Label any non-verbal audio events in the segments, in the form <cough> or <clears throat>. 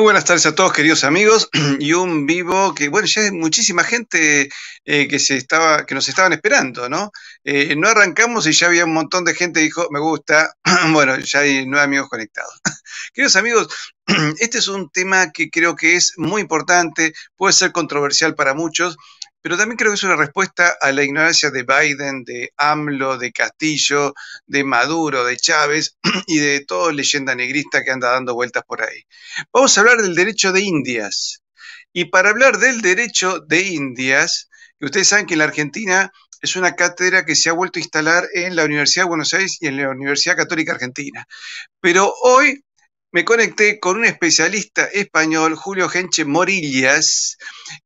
Muy buenas tardes a todos, queridos amigos, <clears throat> y un vivo que, bueno, ya hay muchísima gente eh, que, se estaba, que nos estaban esperando, ¿no? Eh, no arrancamos y ya había un montón de gente que dijo, me gusta, <clears throat> bueno, ya hay nueve amigos conectados. <clears throat> queridos amigos, este es un tema que creo que es muy importante, puede ser controversial para muchos, pero también creo que es una respuesta a la ignorancia de Biden, de AMLO, de Castillo, de Maduro, de Chávez <clears throat> y de todo leyenda negrista que anda dando vueltas por ahí. Vamos a hablar del derecho de Indias. Y para hablar del derecho de Indias, ustedes saben que en la Argentina es una cátedra que se ha vuelto a instalar en la Universidad de Buenos Aires y en la Universidad Católica Argentina. Pero hoy me conecté con un especialista español, Julio Genche Morillas,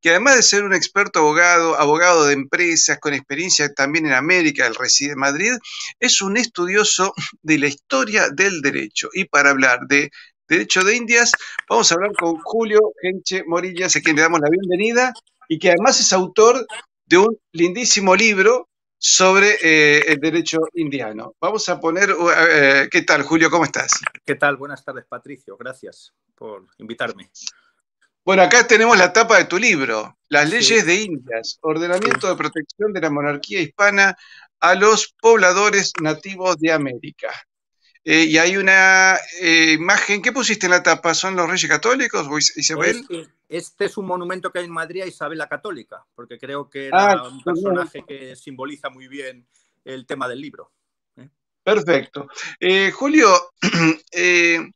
que además de ser un experto abogado, abogado de empresas, con experiencia también en América, el reside en Madrid, es un estudioso de la historia del derecho. Y para hablar de derecho de Indias, vamos a hablar con Julio Genche Morillas, a quien le damos la bienvenida, y que además es autor de un lindísimo libro sobre eh, el derecho indiano. Vamos a poner, uh, eh, ¿qué tal Julio? ¿Cómo estás? ¿Qué tal? Buenas tardes Patricio, gracias por invitarme. Bueno, acá tenemos la tapa de tu libro, Las leyes de Indias, ordenamiento de protección de la monarquía hispana a los pobladores nativos de América. Eh, y hay una eh, imagen, ¿qué pusiste en la tapa? ¿Son los Reyes Católicos o Isabel? Pues, eh, este, es un monumento que hay en Madrid a Isabel la Católica, porque creo que era ah, un personaje que simboliza muy bien el tema del libro. Perfecto. Julio, <clears throat>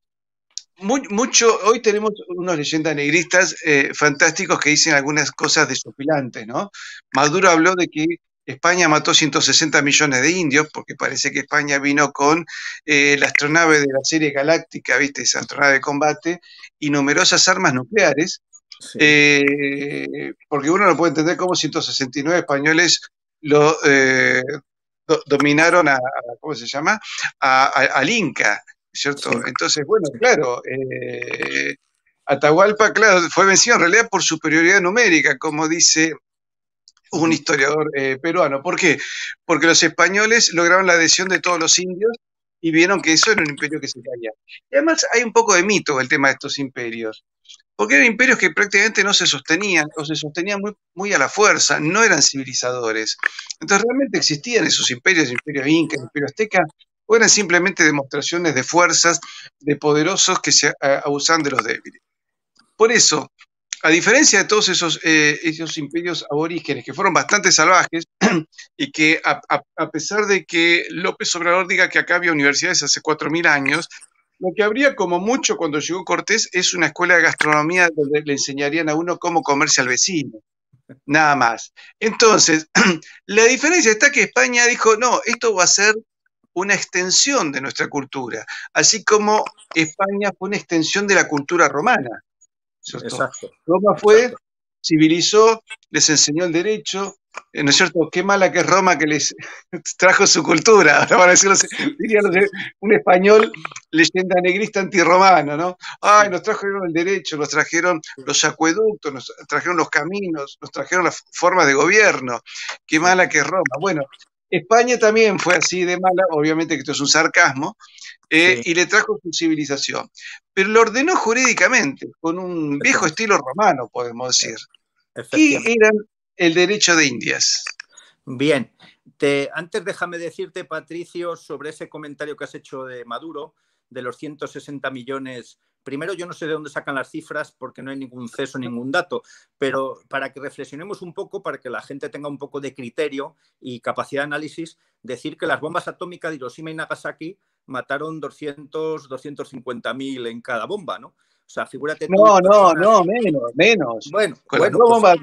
mucho, hoy tenemos unos leyendas negristas fantásticos que dicen algunas cosas desopilantes, ¿no? Maduro habló de que España mató 160 millones de indios, porque parece que España vino con eh, la astronave de la serie galáctica, ¿viste? Esa astronave de combate, y numerosas armas nucleares. Eh, porque uno no puede entender cómo 169 españoles lo eh, dominaron a, ¿cómo se llama? A, al Inca, ¿cierto? Entonces, bueno, claro, Atahualpa, claro, fue vencido en realidad por superioridad numérica, como dice un historiador eh, peruano. ¿Por qué? Porque los españoles lograron la adhesión de todos los indios y vieron que eso era un imperio que se caía. Y además hay un poco de mito el tema de estos imperios, porque eran imperios que prácticamente no se sostenían o se sostenían muy, muy a la fuerza, no eran civilizadores. Entonces realmente existían esos imperios, imperio incas, imperio azteca o eran simplemente demostraciones de fuerzas de poderosos que se eh, abusaban de los débiles. Por eso, a diferencia de todos eh, esos, imperios aborígenes que fueron bastante salvajes <clears throat> y que a, a, pesar de que López Obrador diga que acá había universidades hace 4.000 años, lo que habría como mucho cuando llegó Cortés es una escuela de gastronomía donde le enseñarían a uno cómo comerse al vecino. Nada más. Entonces, <clears throat> la diferencia está que España dijo, no, esto va a ser una extensión de nuestra cultura, así como España fue una extensión de la cultura romana. Exacto. Roma fue, civilizó, les enseñó el derecho, eh, ¿no es cierto? Qué mala que es Roma que les <laughs> trajo su cultura, <laughs> para decirlo diría un español leyenda negrista antirromana, ¿no? Ay, nos trajeron el derecho, nos trajeron los acueductos, nos trajeron los caminos, nos trajeron las formas de gobierno, qué mala que es Roma. Bueno, España también fue así de mala, obviamente que esto es un sarcasmo, eh, y le trajo su civilización. Pero lo ordenó jurídicamente, con un viejo estilo romano, podemos decir. Y era el derecho de Indias. Bien, antes déjame decirte, Patricio, sobre ese comentario que has hecho de Maduro, de los 160 millones Primero, yo no sé de dónde sacan las cifras porque no hay ningún ceso, ningún dato, pero para que reflexionemos un poco, para que la gente tenga un poco de criterio y capacidad de análisis, decir que las bombas atómicas de Hiroshima y Nagasaki mataron 200, 250 mil en cada bomba, ¿no? O sea, figúrate. No, no, no, menos, menos. Bueno, con bueno, pues bombas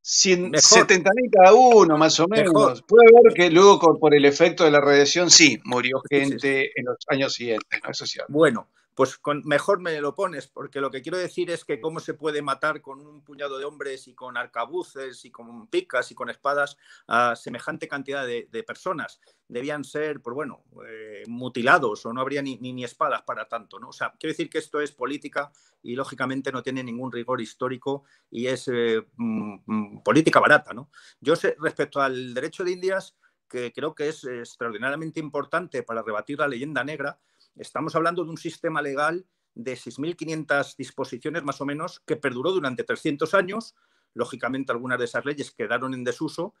70 mil cada uno, más o menos. Puede ver que luego, por el efecto de la radiación, sí, murió gente en los años siguientes, ¿no? Eso Bueno, pues mejor me lo pones, porque lo que quiero decir es que cómo se puede matar con un puñado de hombres y con arcabuces y con picas y con espadas a semejante cantidad de, personas. Debían ser, pues bueno, eh, mutilados o no habría ni, ni, espadas para tanto, ¿no? O sea, quiero decir que esto es política y lógicamente no tiene ningún rigor histórico y es eh, mm, mm, política barata, ¿no? Yo sé, respecto al derecho de Indias, que creo que es eh, extraordinariamente importante para rebatir la leyenda negra, Estamos hablando de un sistema legal de 6.500 disposiciones más o menos que perduró durante 300 años. Lógicamente, algunas de esas leyes quedaron en desuso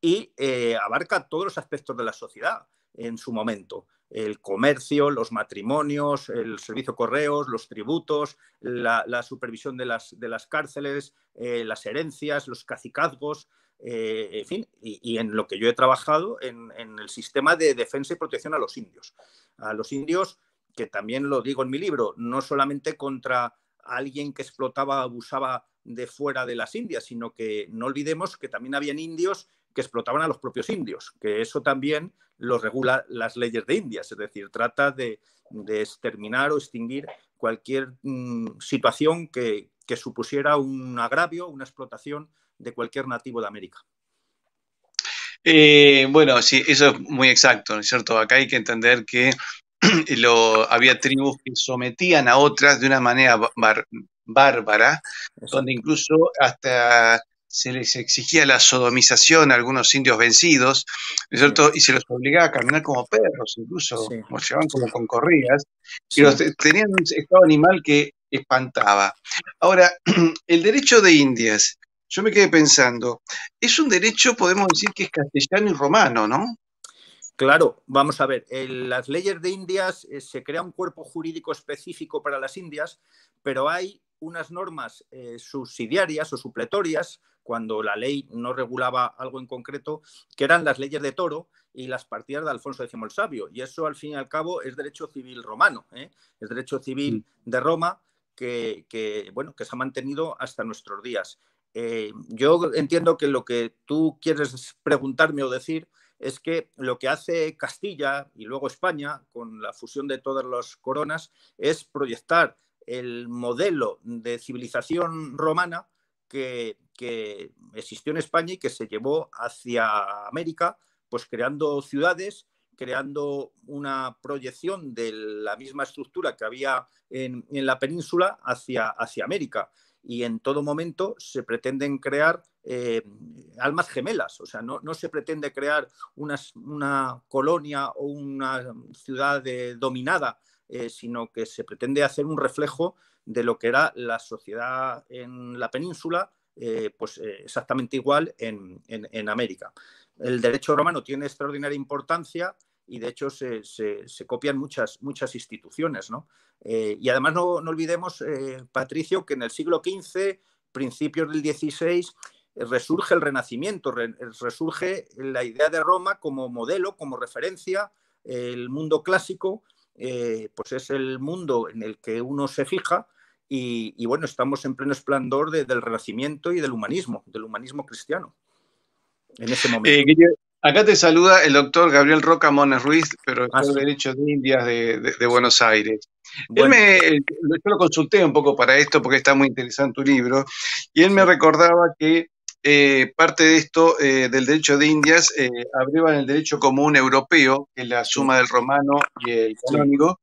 y eh, abarca todos los aspectos de la sociedad en su momento. El comercio, los matrimonios, el servicio correos, los tributos, la, supervisión de las, cárceles, eh, las herencias, los cacicazgos, eh, en fin, y, en lo que yo he trabajado en, en, el sistema de defensa y protección a los indios. A los indios que también lo digo en mi libro, no solamente contra alguien que explotaba, abusaba de fuera de las Indias, sino que no olvidemos que también habían indios que explotaban a los propios indios, que eso también lo regula las leyes de Indias, es decir, trata de, exterminar o extinguir cualquier mm, situación que, supusiera un agravio, una explotación de cualquier nativo de América. Eh, bueno, sí, eso es muy exacto, ¿no es cierto? Acá hay que entender que <clears throat> lo, había tribus que sometían a otras de una manera bárbara, donde incluso hasta se les exigía la sodomización a algunos indios vencidos, ¿no es cierto? Y se los obligaba a caminar como perros, incluso, los llevaban como con corridas, y tenían un estado animal que espantaba. Ahora, <clears throat> el derecho de Indias, yo me quedé pensando, es un derecho, podemos decir que es castellano y romano, ¿no? Claro, vamos a ver, en las leyes de Indias eh, se crea un cuerpo jurídico específico para las Indias, pero hay unas normas eh, subsidiarias o supletorias, cuando la ley no regulaba algo en concreto, que eran las leyes de Toro y las partidas de Alfonso X el Sabio. Y eso, al fin y al cabo, es derecho civil romano, ¿eh? es derecho civil mm. de Roma que, que, bueno, que se ha mantenido hasta nuestros días. yo entiendo que lo que tú quieres preguntarme o decir es que lo que hace Castilla y luego España, con la fusión de todas las coronas, es proyectar el modelo de civilización romana que, existió en España y que se llevó hacia América, pues creando ciudades, creando una proyección de la misma estructura que había en, la península hacia América y en todo momento se pretenden crear eh, almas gemelas, o sea, no, se pretende crear una, colonia o una ciudad dominada, eh, sino que se pretende hacer un reflejo de lo que era la sociedad en la península, eh, pues exactamente igual en América. El derecho romano tiene extraordinaria importancia y de hecho se, se, copian muchas, muchas instituciones. ¿no? Eh, y además no, olvidemos, eh, Patricio, que en el siglo XV, principios del XVI, resurge el Renacimiento, resurge la idea de Roma como modelo, como referencia, el mundo clásico, eh, pues es el mundo en el que uno se fija. Y, bueno, estamos en pleno esplendor del Renacimiento y del humanismo, del humanismo cristiano en ese momento. Acá te saluda el doctor Gabriel Roca Mones Ruiz, pero ah, Derecho de de Indias de, Buenos Aires. Eh, yo lo consulté un poco para esto porque está muy interesante tu libro, y él me recordaba que eh, parte de esto eh, del derecho de Indias eh, en el derecho común europeo, que es la suma del romano y el canónigo,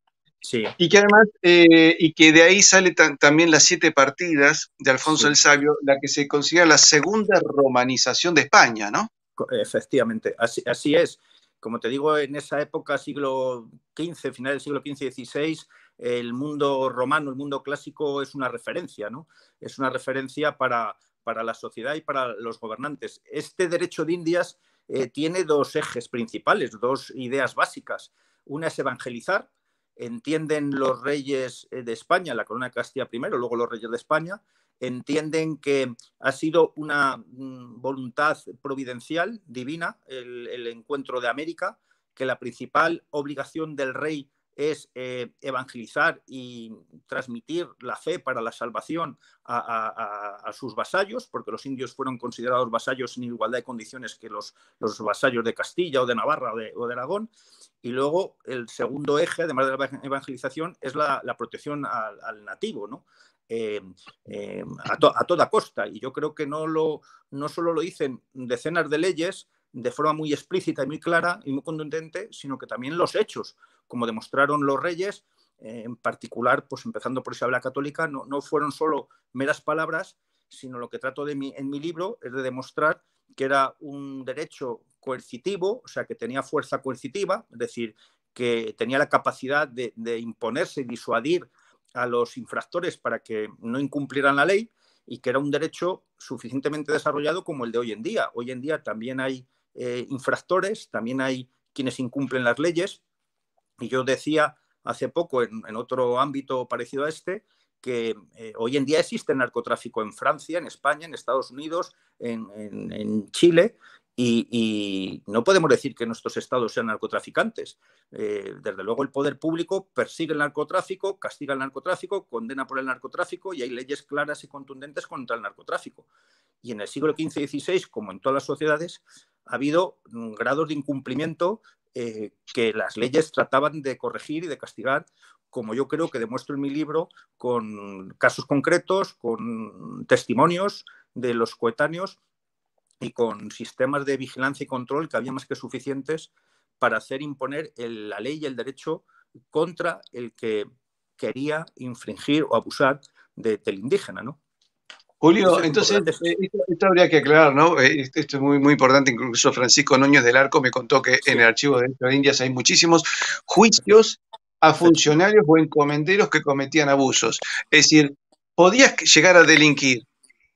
y que además, y que de ahí sale también las siete partidas de Alfonso el Sabio, la que se considera la segunda romanización de España, ¿no? efectivamente, así, es. Como te digo, en esa época, siglo XV, final del siglo XV XVI, el mundo romano, el mundo clásico es una referencia, ¿no? Es una referencia para, para la sociedad y para los gobernantes. Este derecho de Indias eh, tiene dos ejes principales, dos ideas básicas. Una es evangelizar, entienden los reyes eh, de España, la corona de Castilla primero, luego los reyes de España, entienden que ha sido una mm, voluntad providencial, divina, el, encuentro de América, que la principal obligación del rey es eh, evangelizar y transmitir la fe para la salvación a, sus vasallos, porque los indios fueron considerados vasallos en igualdad de condiciones que los, vasallos de Castilla o de Navarra o de, Aragón. Y luego el segundo eje, además de la evangelización, es la, protección al, al nativo, ¿no? Em, em, a, toda costa. Y yo creo que no, lo, no solo lo dicen decenas de leyes de forma muy explícita y muy clara y muy contundente, sino que también los hechos, como demostraron los reyes, en particular, pues empezando por esa habla Católica, no, fueron solo meras palabras, sino lo que trato de en mi libro es de demostrar que era un derecho coercitivo, o sea, que tenía fuerza coercitiva, es decir, que tenía la capacidad de, de imponerse y disuadir a los infractores para que no incumplieran la ley y que era un derecho suficientemente desarrollado como el de hoy en día. Hoy en día también hay eh, infractores, también hay quienes incumplen las leyes. Y yo decía hace poco en, otro ámbito parecido a este que eh, hoy en día existe narcotráfico en Francia, en España, en Estados Unidos, en Chile, y, no podemos decir que nuestros estados sean narcotraficantes. Eh, desde luego el poder público persigue el narcotráfico, castiga el narcotráfico, condena por el narcotráfico y hay leyes claras y contundentes contra el narcotráfico. Y en el siglo XV y XVI, como en todas las sociedades, ha habido mm, grados de incumplimiento eh, que las leyes trataban de corregir y de castigar, como yo creo que demuestro en mi libro, con casos concretos, con testimonios de los coetáneos y con sistemas de vigilancia y control que había más que suficientes para hacer imponer la ley y el derecho contra el que quería infringir o abusar de, del indígena, ¿no? Julio, entonces, eh, esto, habría que aclarar, ¿no? Eh, esto, es muy, muy importante. Incluso Francisco Núñez del Arco me contó que en el Archivo de de Indias hay muchísimos juicios a funcionarios o encomenderos que cometían abusos. Es decir, podías llegar a delinquir,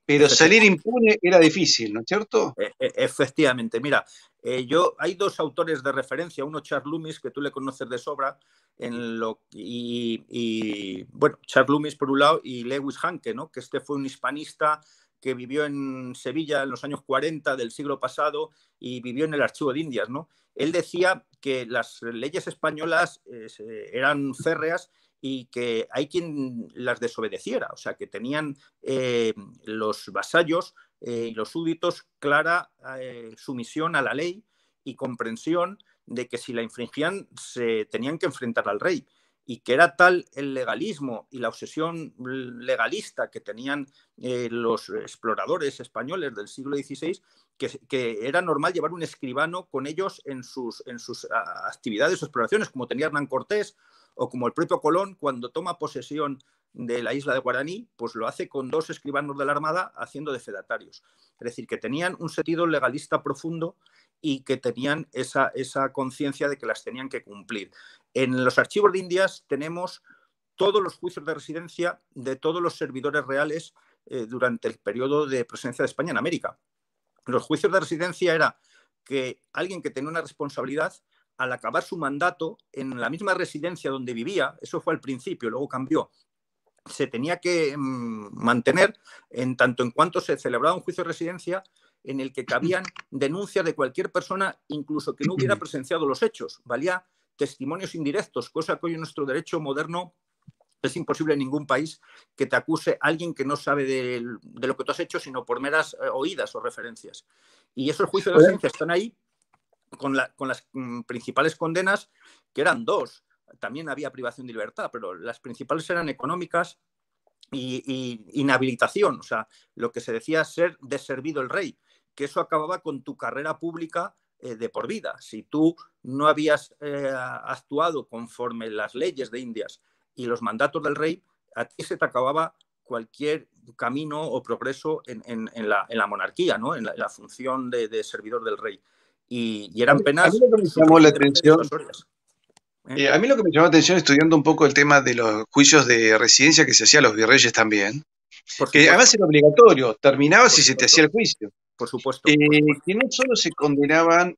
pero salir impune era difícil, ¿no es cierto? E-, e-, efectivamente, mira, eh, yo hay dos autores de referencia, uno Charles Loomis, que tú le conoces de sobra, en lo, y, bueno, Charles Loomis por un lado y Lewis Hanke, ¿no? que este fue un hispanista que vivió en Sevilla en los años 40 del siglo pasado y vivió en el Archivo de Indias. ¿no? Él decía que las leyes españolas eh, eran férreas y que hay quien las desobedeciera, o sea, que tenían eh, los vasallos eh, y los súbditos clara eh, sumisión a la ley y comprensión de que si la infringían se tenían que enfrentar al rey y que era tal el legalismo y la obsesión legalista que tenían los exploradores españoles del siglo XVI, que, era normal llevar un escribano con ellos en sus, en sus actividades o exploraciones, como tenía Hernán Cortés o como el propio Colón cuando toma posesión de la isla de Guaraní, pues lo hace con dos escribanos de la Armada haciendo de fedatarios. Es decir, que tenían un sentido legalista profundo y que tenían esa, esa conciencia de que las tenían que cumplir. En los archivos de Indias tenemos todos los juicios de residencia de todos los servidores reales eh, durante el periodo de presencia de España en América. Los juicios de residencia era que alguien que tenía una responsabilidad al acabar su mandato en la misma residencia donde vivía, eso fue al principio, luego cambió, se tenía que mm, mantener en tanto en cuanto se celebraba un juicio de residencia en el que cabían <clears throat> denuncias de cualquier persona, incluso que no hubiera <clears throat> presenciado los hechos. Valía testimonios indirectos, cosa que hoy en nuestro derecho moderno es imposible en ningún país que te acuse alguien que no sabe de, de, lo que tú has hecho, sino por meras eh, oídas o referencias. Y esos juicios de residencia están ahí con, las mm, principales condenas, que eran dos. También había privación de libertad, pero las principales eran económicas y, inhabilitación, o sea, lo que se decía ser deservido el rey, que eso acababa con tu carrera pública eh, de por vida. Si tú no habías eh, actuado conforme las leyes de Indias y los mandatos del rey, a ti se te acababa cualquier camino o progreso en, la, monarquía, ¿no? en, la, función de, servidor del rey y, eran penales A mí lo que me llamó la atención. estudiando un poco el tema de los juicios de residencia que se hacía los virreyes también, porque además era obligatorio, terminaba si se te hacía el juicio. Por supuesto. Eh, que no solo se condenaban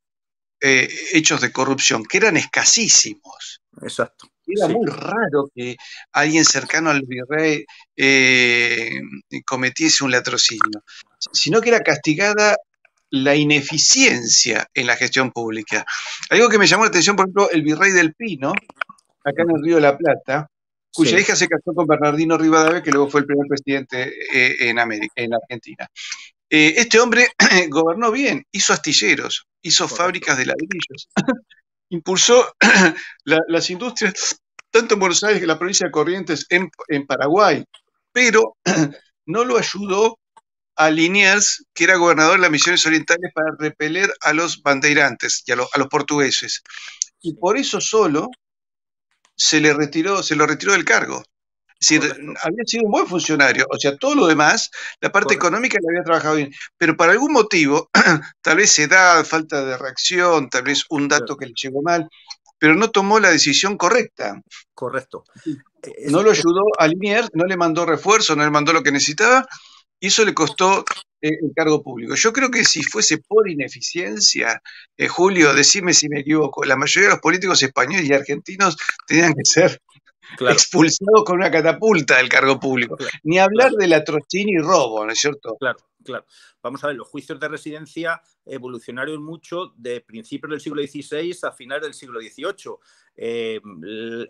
eh, hechos de corrupción, que eran escasísimos. Exacto. Era muy raro que alguien cercano al virrey eh, cometiese un latrocinio, sino que era castigada la ineficiencia en la gestión pública. Algo que me llamó la atención, por ejemplo, el virrey del Pino, acá en el Río de la Plata, cuya hija se casó con Bernardino Rivadavia, que luego fue el primer presidente eh, en, América, en Argentina. Eh, este hombre <clears throat> gobernó bien, hizo astilleros, hizo fábricas de ladrillos, <laughs> impulsó <clears throat> las industrias tanto en Buenos Aires que en la provincia de Corrientes, en Paraguay, pero <clears throat> no lo ayudó a Liniers, que era gobernador de las Misiones Orientales, para repeler a los bandeirantes y a, los portugueses. Y por eso solo se le retiró, se lo retiró del cargo. había sido un buen funcionario. O sea, todo lo demás, la parte económica la había trabajado bien. Pero por algún motivo, <clears throat> tal vez edad, falta de reacción, tal vez un dato que le llegó mal, pero no tomó la decisión correcta. Correcto. Eh, no lo ayudó a Liniers, no le mandó refuerzo, no le mandó lo que necesitaba, y eso le costó eh, el cargo público. Yo creo que si fuese por ineficiencia, eh, Julio, decime si me equivoco, la mayoría de los políticos españoles y argentinos tenían que ser expulsados con una catapulta del cargo público. Ni hablar de de latrocinio y robo, ¿no es cierto? Claro, claro. Vamos a ver, los juicios de residencia evolucionaron mucho de principios del siglo XVI a finales del siglo XVIII. Eh,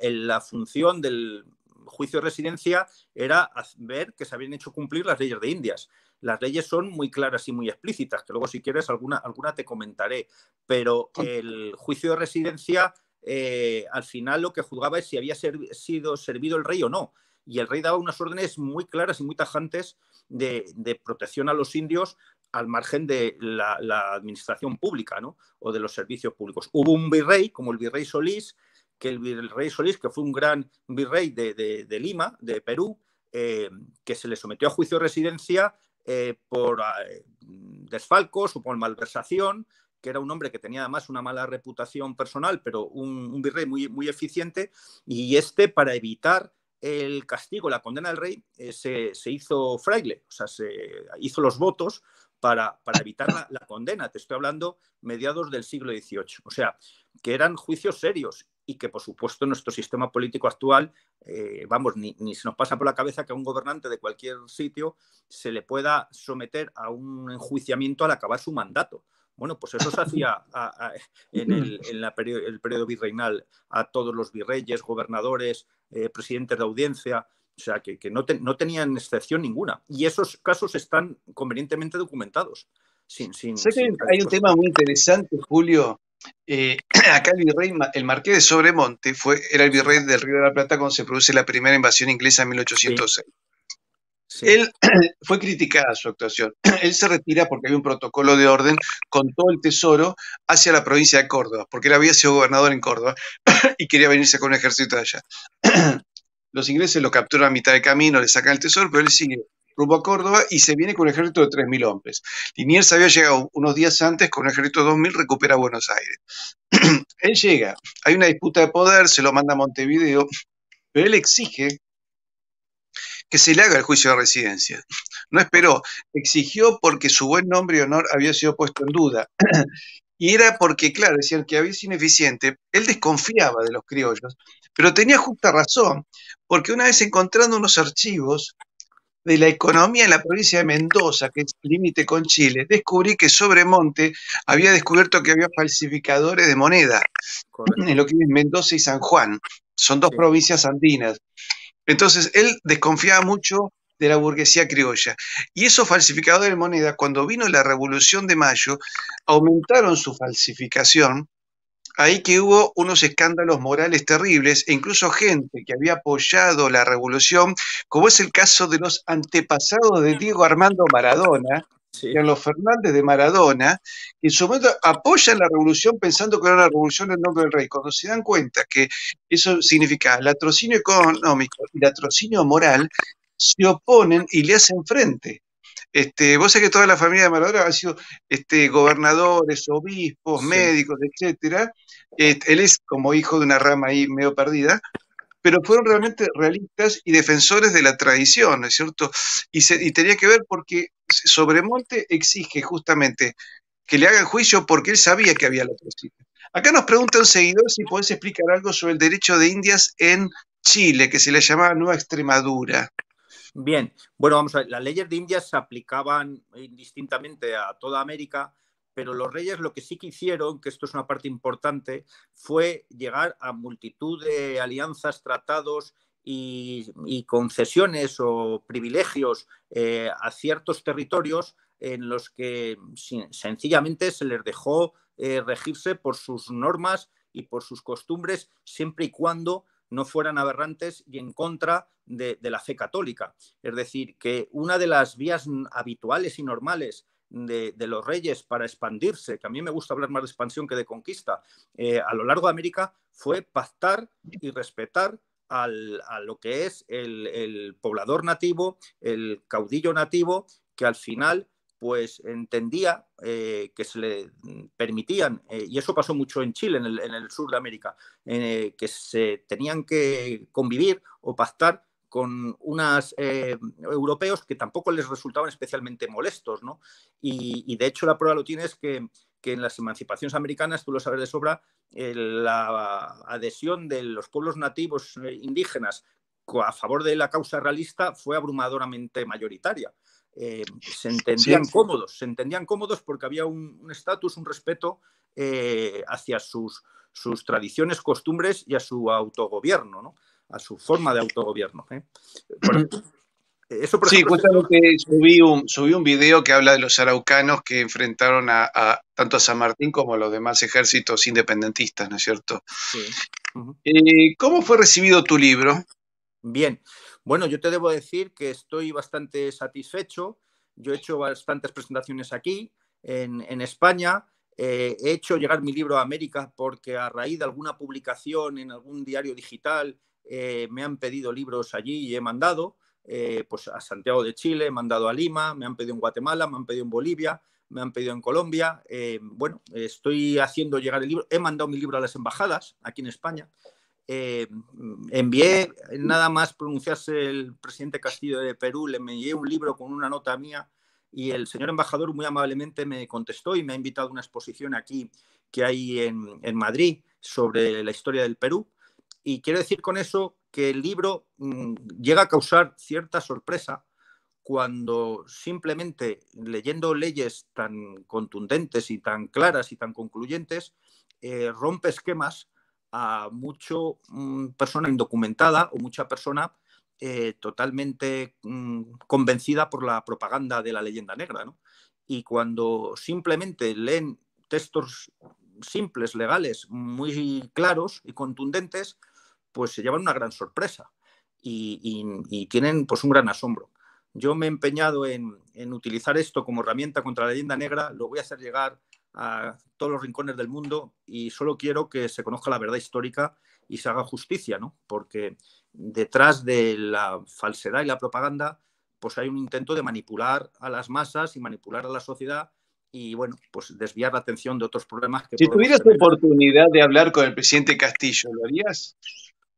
la función del, juicio de residencia era ver que se habían hecho cumplir las leyes de Indias. Las leyes son muy claras y muy explícitas, que luego si quieres alguna, alguna te comentaré, pero el juicio de residencia eh, al final lo que juzgaba es si había sido servido el rey o no. Y el rey daba unas órdenes muy claras y muy tajantes de, protección a los indios al margen de la, administración pública o de los servicios públicos. Hubo un virrey, como el virrey Solís, que el virrey Solís, que fue un gran virrey de, Lima, de Perú, eh, que se le sometió a juicio de residencia eh, por desfalco, eh, desfalcos por malversación, que era un hombre que tenía además una mala reputación personal, pero un, virrey muy, muy eficiente, y este para evitar el castigo, la condena del rey, se, hizo fraile, o sea, se hizo los votos para, evitar la, la, condena. Te estoy hablando mediados del siglo XVIII. O sea, que eran juicios serios y que, por supuesto, nuestro sistema político actual, eh, vamos, ni, se nos pasa por la cabeza que a un gobernante de cualquier sitio se le pueda someter a un enjuiciamiento al acabar su mandato. Bueno, pues eso se hacía <laughs> en, el, en periodo, virreinal a todos los virreyes, gobernadores, eh, presidentes de audiencia, o sea, que, no, tenían excepción ninguna. Y esos casos están convenientemente documentados. Sin, sé que hay un tema muy interesante, Julio, eh, <clears throat> acá el virrey, el marqués de Sobremonte, fue, era el virrey del Río de la Plata cuando se produce la primera invasión inglesa en 1806. Él <clears throat> fue criticada su actuación. <clears throat> Él se retira porque había un protocolo de orden con todo el tesoro hacia la provincia de Córdoba, porque él había sido gobernador en Córdoba y quería venirse con un ejército allá. Los ingleses lo capturan a mitad de camino, le sacan el tesoro, pero él sigue rumbo a Córdoba y se viene con un ejército de 3.000 hombres. Liniers había llegado unos días antes con un ejército de 2.000, recupera Buenos Aires. <clears throat> él llega, hay una disputa de poder, se lo manda a Montevideo, pero él exige que se le haga el juicio de residencia. No esperó, exigió porque su buen nombre y honor había sido puesto en duda. <clears throat> Y era porque, claro, decían que había sido ineficiente, él desconfiaba de los criollos, pero tenía justa razón, porque una vez encontrando unos archivos de la economía en la provincia de Mendoza, que es límite con Chile, descubrí que monte había descubierto que había falsificadores de moneda en lo que es Mendoza y San Juan. Son dos provincias andinas. Entonces, él desconfiaba mucho de la burguesía criolla. Y esos falsificadores de moneda, cuando vino la Revolución de Mayo, aumentaron su falsificación ahí que hubo unos escándalos morales terribles e incluso gente que había apoyado la revolución, como es el caso de los antepasados de Diego Armando Maradona, y los Fernández de Maradona, que en su momento apoyan la revolución pensando que era una revolución en nombre del rey. Cuando se dan cuenta que eso significa latrocinio económico y latrocinio moral, se oponen y le hacen frente. Este, vos sabés que toda la familia de Maradona ha sido este, gobernadores, obispos, médicos, etcétera. él es como hijo de una rama ahí medio perdida, pero fueron realmente realistas y defensores de la tradición, ¿no es cierto? Y, tenía que ver porque Sobremonte exige justamente que le hagan juicio porque él sabía que había la latrocidio. Acá nos pregunta un seguidor si podés explicar algo sobre el derecho de Indias en Chile, que se le llamaba Nueva Extremadura. Bien, bueno, vamos a ver, las leyes de India se aplicaban indistintamente a toda América, pero los reyes lo que sí que hicieron, que esto es una parte importante, fue llegar a multitud de alianzas, tratados y, concesiones o privilegios eh, a ciertos territorios en los que sencillamente se les dejó eh, regirse por sus normas y por sus costumbres, siempre y cuando no fueran aberrantes y en contra de, la fe católica. Es decir, que una de las vías habituales y normales de, los reyes para expandirse, que a mí me gusta hablar más de expansión que de conquista, eh, a lo largo de América fue pactar y respetar a lo que es el, poblador nativo, el caudillo nativo, que al final pues entendía eh, que se le permitían, eh, y eso pasó mucho en Chile, en el, sur de América, eh, que se tenían que convivir o pactar con unos europeos que tampoco les resultaban especialmente molestos, Y, de hecho la prueba lo tienes que, en las emancipaciones americanas, tú lo sabes de sobra, la adhesión de los pueblos nativos indígenas a favor de la causa realista fue abrumadoramente mayoritaria. Eh, se entendían cómodos, se entendían cómodos porque había un estatus, un, respeto eh, hacia sus, tradiciones, costumbres y a su autogobierno, ¿no? a su forma de autogobierno. ¿eh? Mm. eso, sí, que subí un, subí video que habla de los araucanos que enfrentaron a, tanto a San Martín como a los demás ejércitos independentistas, ¿no es cierto? Eh, ¿Cómo fue recibido tu libro? Bien, bueno, yo te debo decir que estoy bastante satisfecho. Yo he hecho bastantes presentaciones aquí en, España. Eh, he hecho llegar mi libro a América porque a raíz de alguna publicación en algún diario digital eh, me han pedido libros allí y he mandado eh, pues a Santiago de Chile, he mandado a Lima, me han pedido en Guatemala, me han pedido en Bolivia, me han pedido en Colombia. bueno, estoy haciendo llegar el libro. He mandado mi libro a las embajadas aquí en España. Eh, envié, nada más pronunciarse el presidente Castillo de Perú, le envié un libro con una nota mía y el señor embajador muy amablemente me contestó y me ha invitado a una exposición aquí que hay en, Madrid sobre la historia del Perú. Y quiero decir con eso que el libro mm, llega a causar cierta sorpresa cuando simplemente leyendo leyes tan contundentes y tan claras y tan concluyentes, eh, rompe esquemas a mucha mm, persona indocumentada o mucha persona eh, totalmente mm, convencida por la propaganda de la leyenda negra, Y cuando simplemente leen textos simples, legales, muy claros y contundentes, pues se llevan una gran sorpresa y, tienen pues un gran asombro. Yo me he empeñado en, utilizar esto como herramienta contra la leyenda negra, lo voy a hacer llegar a todos los rincones del mundo y solo quiero que se conozca la verdad histórica y se haga justicia, ¿no? Porque detrás de la falsedad y la propaganda, pues hay un intento de manipular a las masas y manipular a la sociedad y, bueno, pues desviar la atención de otros problemas. Que si tuvieras la oportunidad de hablar con el presidente Castillo, ¿lo harías?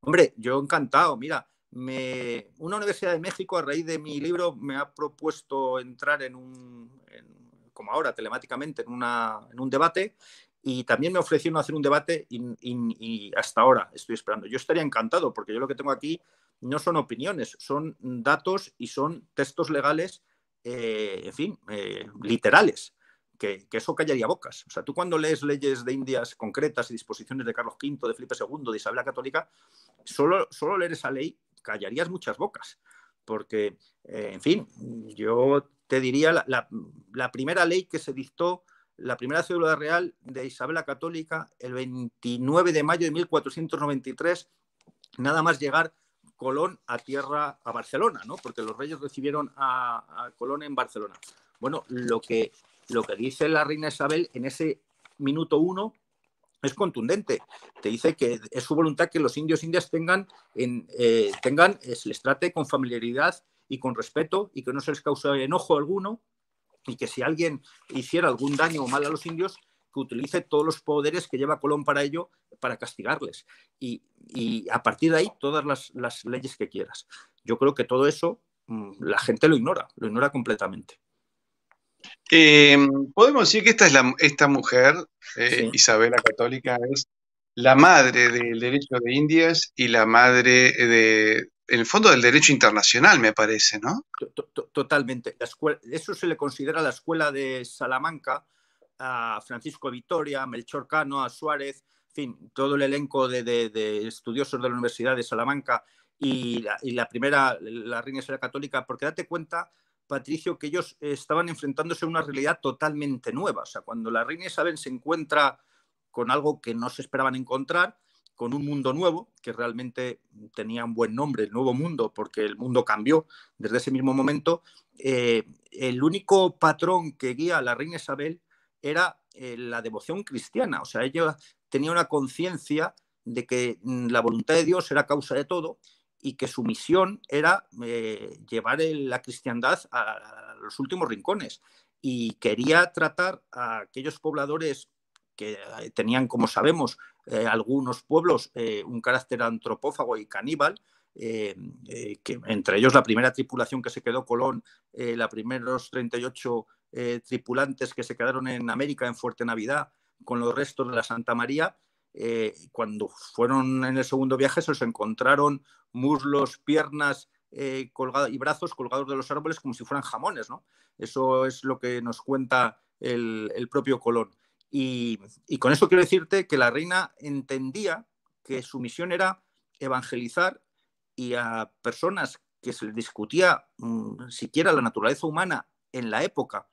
Hombre, yo encantado. Mira, me... una universidad de México, a raíz de mi libro, me ha propuesto entrar en un, como ahora, telemáticamente en, en un debate y también me ofrecieron hacer un debate y, hasta ahora estoy esperando. Yo estaría encantado porque yo lo que tengo aquí no son opiniones, son datos y son textos legales, eh, en fin, eh, literales. Que, eso callaría bocas. O sea, tú cuando lees leyes de Indias concretas y disposiciones de Carlos V, de Felipe II, de Isabel la Católica, solo, solo leer esa ley callarías muchas bocas. Porque, eh, en fin, yo te diría, la, primera ley que se dictó, la primera cédula real de Isabel la Católica, el 29 de mayo de 1493, nada más llegar Colón a tierra, a Barcelona, ¿no? Porque los reyes recibieron a, Colón en Barcelona. Bueno, lo que, lo que dice la reina Isabel en ese minuto uno es contundente. Te dice que es su voluntad que los indios indias tengan, en, eh, tengan, se les trate con familiaridad y con respeto y que no se les cause enojo alguno y que si alguien hiciera algún daño o mal a los indios, que utilice todos los poderes que lleva Colón para ello, para castigarles. Y, a partir de ahí, todas las, leyes que quieras. Yo creo que todo eso mm, la gente lo ignora, lo ignora completamente. Em, podemos decir que esta, es la, esta mujer, eh, Isabela Católica, es la madre del derecho de Indias y la madre de, en el fondo del derecho internacional, me parece, ¿no? Totalmente. eso se le considera la escuela de Salamanca, a Francisco Vitoria, a Melchor Cano, a Suárez, en fin, todo el elenco de, estudiosos de la Universidad de Salamanca y la, primera, la Reina Isabel Católica, porque date cuenta, Patricio, que ellos estaban enfrentándose a una realidad totalmente nueva. O sea, cuando la Reina Isabel se encuentra con algo que no se esperaban encontrar, con un mundo nuevo, que realmente tenía un buen nombre, el nuevo mundo, porque el mundo cambió desde ese mismo momento, eh, el único patrón que guía a la reina Isabel era eh, la devoción cristiana, o sea, ella tenía una conciencia de que mm, la voluntad de Dios era causa de todo y que su misión era eh, llevar la cristiandad a los últimos rincones y quería tratar a aquellos pobladores que tenían, como sabemos, eh, algunos pueblos eh, un carácter antropófago y caníbal. Eh, que entre ellos la primera tripulación que se quedó Colón, los primeros 38 tripulantes que se quedaron en América, en Fuerte Navidad, con los restos de la Santa María, cuando fueron en el segundo viaje se los encontraron muslos, piernas y brazos colgados de los árboles como si fueran jamones, Eso es lo que nos cuenta el propio Colón. Y, con eso quiero decirte que la reina entendía que su misión era evangelizar y a personas que se les discutía mm, siquiera la naturaleza humana en la época,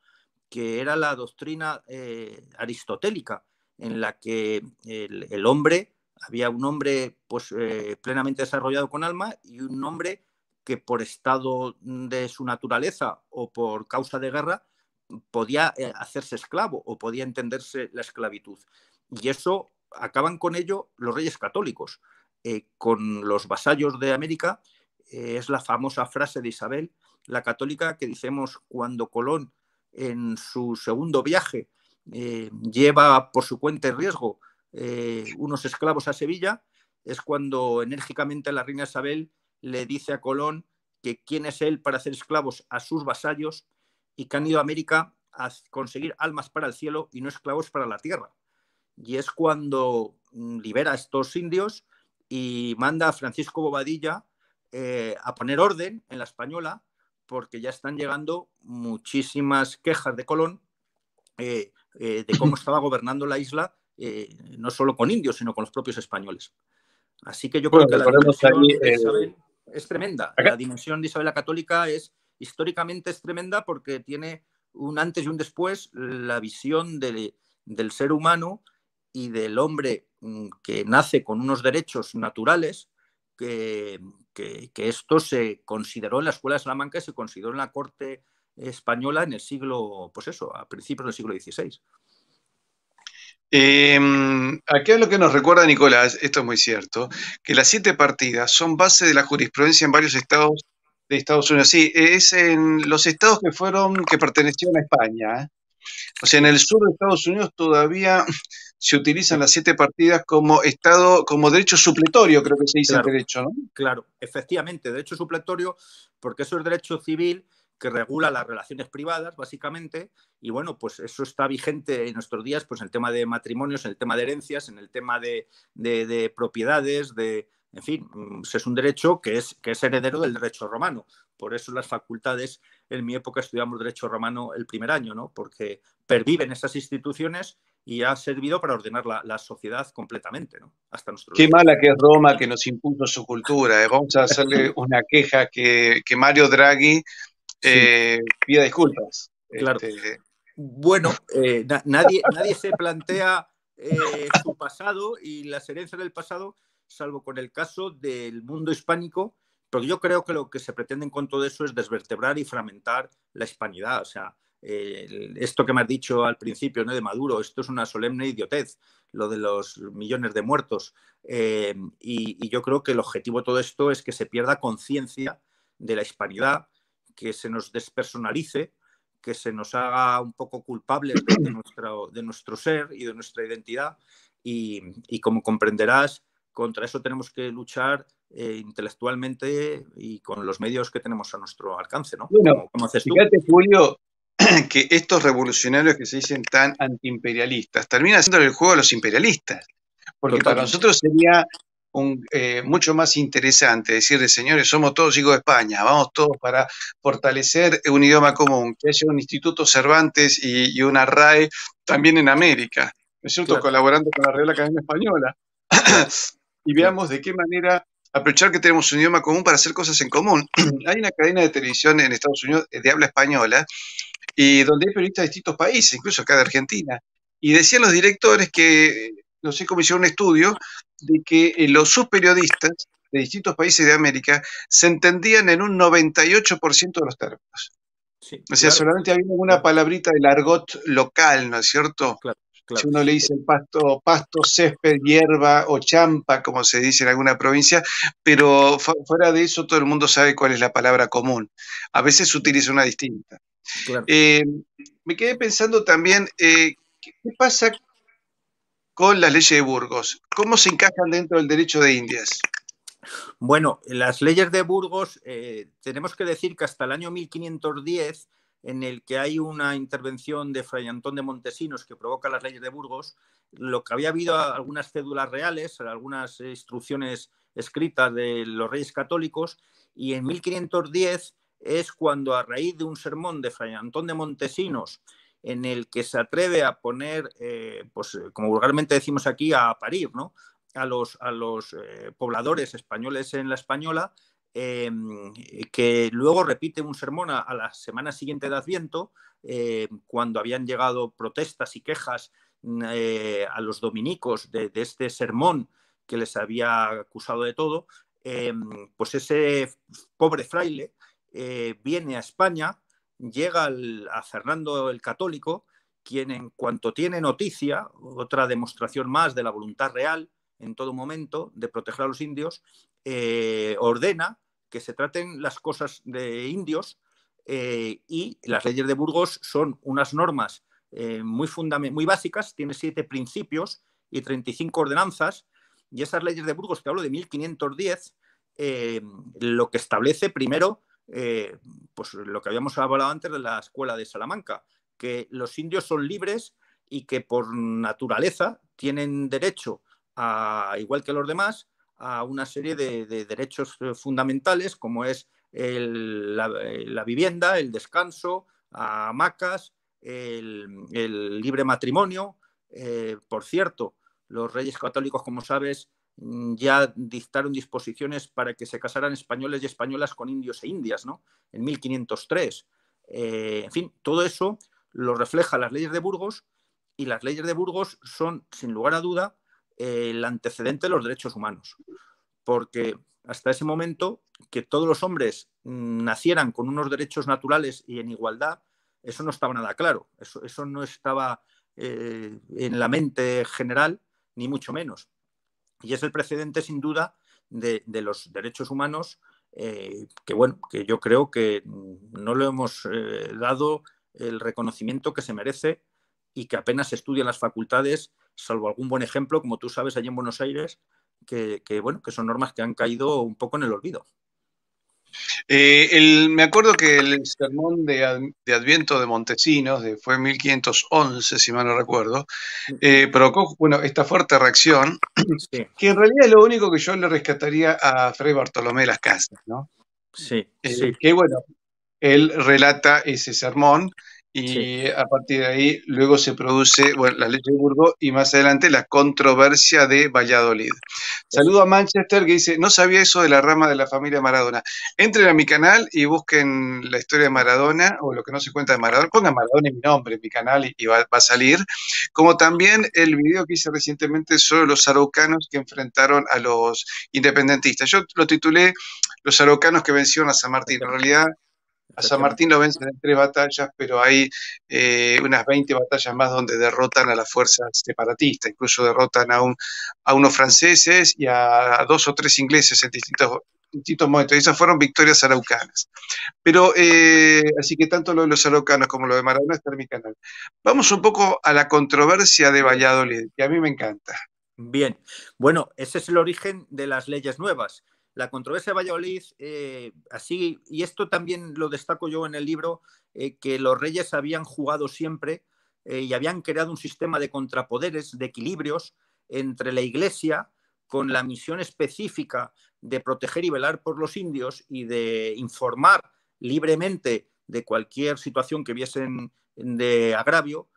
que era la doctrina eh, aristotélica, en la que el, hombre, había un hombre pues, eh, plenamente desarrollado con alma y un hombre que por estado de su naturaleza o por causa de guerra podía eh, hacerse esclavo o podía entenderse la esclavitud. Y eso acaban con ello los reyes católicos. Eh, con los vasallos de América eh, es la famosa frase de Isabel, la católica, que decimos cuando Colón en su segundo viaje lleva por su cuenta y riesgo unos esclavos a Sevilla, es cuando enérgicamente la reina Isabel le dice a Colón que quién es él para hacer esclavos a sus vasallos y que han ido a América a conseguir almas para el cielo y no esclavos para la tierra. Y es cuando mm, libera a estos indios y manda a Francisco Bobadilla eh, a poner orden en la española porque ya están llegando muchísimas quejas de Colón eh, eh, de cómo estaba gobernando la isla, no solo con indios, sino con los propios españoles. Así que yo creo que la dimensión, de Isabel es tremenda. La dimensión de Isabel la Católica es históricamente es tremenda porque tiene un antes y un después la visión del ser humano y del hombre mm, que nace con unos derechos naturales, que, esto se consideró en la Escuela de y se consideró en la Corte Española en el siglo, pues eso, a principios del siglo XVI. Em, aquí es lo que nos recuerda Nicolás, esto es muy cierto, que las siete partidas son base de la jurisprudencia en varios estados de Estados Unidos. Sí, es en los estados que fueron, que pertenecían a España. ¿eh? O sea, en el sur de Estados Unidos todavía se utilizan las siete partidas como estado, como derecho supletorio, creo que se dice claro, derecho, ¿no? Claro, efectivamente, derecho supletorio, porque eso es derecho civil que regula las relaciones privadas, básicamente, y bueno, pues eso está vigente en nuestros días, pues en el tema de matrimonios, en el tema de herencias, en el tema de, de propiedades, de, en fin, mm, es un derecho que es, que es heredero del derecho romano. Por eso las facultades, en mi época estudiamos derecho romano el primer año, ¿no? porque perviven esas instituciones y ha servido para ordenar la, sociedad completamente, ¿no? Hasta Qué mala que es Roma que nos impuso su cultura. ¿eh? Vamos a hacerle <laughs> una queja que, Mario Draghi eh, pida disculpas. Claro. Este, bueno, eh, nadie, nadie se plantea su pasado y las herencias del pasado salvo con el caso del mundo hispánico, porque yo creo que lo que se pretenden con todo eso es desvertebrar y fragmentar la hispanidad. O sea, esto que me has dicho al principio, ¿no? De Maduro, esto es una solemne idiotez, lo de los millones de muertos. Eh, y, yo creo que el objetivo de todo esto es que se pierda conciencia de la hispanidad, que se nos despersonalice, que se nos haga un poco culpables de, nuestro, de nuestro ser y de nuestra identidad. y como comprenderás, contra eso tenemos que luchar eh, intelectualmente y con los medios que tenemos a nuestro alcance, ¿no? Bueno, fíjate, Julio, <clears throat> que estos revolucionarios que se dicen tan antiimperialistas terminan haciendo el juego a los imperialistas. Porque para nosotros sería eh, mucho más interesante decirle, señores, somos todos hijos de España, vamos todos para fortalecer un idioma común, que haya un Instituto Cervantes y, una RAE también en América, es cierto? Colaborando con la Real Academia Española. <clears throat> y veamos de qué manera aprovechar que tenemos un idioma común para hacer cosas en común. <clears throat> hay una cadena de televisión en Estados Unidos eh, de habla española y donde hay periodistas de distintos países, incluso acá de Argentina. Y decían los directores que, no sé cómo hicieron un estudio, de que eh, los subperiodistas periodistas de distintos países de América se entendían en un 98% de los términos. o sea, solamente había una palabrita de argot local, ¿no es cierto? Claro. Si uno le dice pasto, pasto, césped, hierba o champa, como se dice en alguna provincia, pero fuera de eso todo el mundo sabe cuál es la palabra común. A veces se utiliza una distinta. Eh, me quedé pensando también, eh, ¿qué pasa con las leyes de Burgos? ¿Cómo se encajan dentro del derecho de Indias? Bueno, las leyes de Burgos, eh, tenemos que decir que hasta el año 1510 en el que hay una intervención de Fray Antón de Montesinos que provoca las leyes de Burgos, lo que había habido algunas cédulas reales, algunas instrucciones escritas de los reyes católicos, y en 1510 es cuando a raíz de un sermón de Fray Antón de Montesinos, en el que se atreve a poner, eh, pues eh, como vulgarmente decimos aquí, a parir, ¿no? A los, eh, pobladores españoles en la española, Em, que luego repite un sermón a, la semana siguiente de Adviento, eh, cuando habían llegado protestas y quejas mm, eh, a los dominicos de, este sermón que les había acusado de todo, em, pues ese pobre fraile eh, viene a España, llega a Fernando el Católico, quien en cuanto tiene noticia, otra demostración más de la voluntad real en todo momento de proteger a los indios, ordena que se traten las cosas de indios eh, y las leyes de Burgos son unas normas eh, muy, muy básicas, tiene siete principios y 35 ordenanzas y esas leyes de Burgos, que hablo de 1510, eh, lo que establece primero, pues lo que habíamos hablado antes de la escuela de Salamanca, que los indios son libres y que por naturaleza tienen derecho a, igual que los demás, a una serie de, derechos eh, fundamentales como es eh, la, vivienda, el descanso, a hamacas, el, libre matrimonio. Eh, por cierto, los reyes católicos, como sabes, mm, ya dictaron disposiciones para que se casaran españoles y españolas con indios e indias, ¿no? En 1503. en fin, todo eso lo refleja las leyes de Burgos y las leyes de Burgos son, sin lugar a duda, el antecedente de los derechos humanos, porque hasta ese momento que todos los hombres mm, nacieran con unos derechos naturales y en igualdad, eso no estaba nada claro, eso, no estaba eh, en la mente general, ni mucho menos. Y es el precedente, sin duda, de, los derechos humanos, eh, que bueno, que yo creo que mm, no le hemos eh, dado el reconocimiento que se merece y que apenas se las facultades salvo algún buen ejemplo, como tú sabes, allí en Buenos Aires, que, bueno, que son normas que han caído un poco en el olvido. Eh, me acuerdo que el sermón de, Adviento de Montesinos, de, fue 1511, si mal no recuerdo, eh, provocó bueno, esta fuerte reacción, que en realidad es lo único que yo le rescataría a Fray Bartolomé las Casas, ¿no? Sí, eh, sí. Que bueno, él relata ese sermón y a partir de ahí luego se produce la ley de Burgos y más adelante la controversia de Valladolid. Saludo a Manchester que dice, no sabía eso de la rama de la familia Maradona. Entren a mi canal y busquen la historia de Maradona o lo que no se cuenta de Maradona, pongan Maradona en mi nombre, en mi canal y, va, a salir. Como también el video que hice recientemente sobre los araucanos que enfrentaron a los independentistas. Yo lo titulé Los araucanos que vencieron a San Martín. En realidad a San Martín lo vencen en tres batallas, pero hay eh, unas 20 batallas más donde derrotan a las fuerzas separatistas, incluso derrotan a, unos franceses y a, dos o tres ingleses en distintos distintos momentos. Esas fueron victorias araucanas. Pero, eh, así que tanto lo de los araucanos como lo de Maradona está en mi canal. Vamos un poco a la controversia de Valladolid, que a mí me encanta. Bien, bueno, ese es el origen de las leyes nuevas la controversia de Valladolid, eh, así, y esto también lo destaco yo en el libro, eh, que los reyes habían jugado siempre eh, y habían creado un sistema de contrapoderes, de equilibrios entre la iglesia, con la misión específica de proteger y velar por los indios y de informar libremente de cualquier situación que viesen de agravio,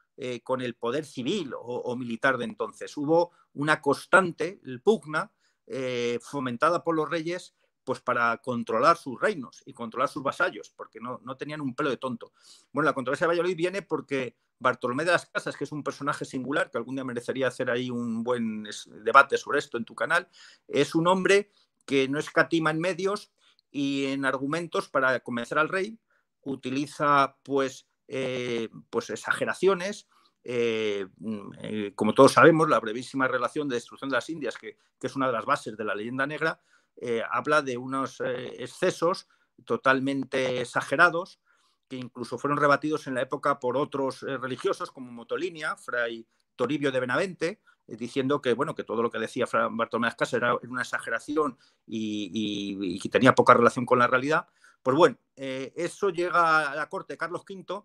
con el poder civil o, o, militar de entonces. Hubo una constante pugna eh, fomentada por los reyes pues para controlar sus reinos y controlar sus vasallos, porque no, tenían un pelo de tonto. Bueno, la controversia de Valladolid viene porque Bartolomé de las Casas, que es un personaje singular, que algún día merecería hacer ahí un buen debate sobre esto en tu canal, es un hombre que no escatima en medios y en argumentos para convencer al rey, utiliza pues, eh, pues exageraciones, eh, mm, eh, como todos sabemos, la brevísima relación de destrucción de las Indias, que, es una de las bases de la leyenda negra, eh, habla de unos excesos totalmente exagerados que incluso fueron rebatidos en la época por otros religiosos como Motolinia, Fray Toribio de Benavente, diciendo que bueno que todo lo que decía Fray Bartolomé de Casas era una exageración y, que tenía poca relación con la realidad. Pues bueno, eso llega a la corte de Carlos V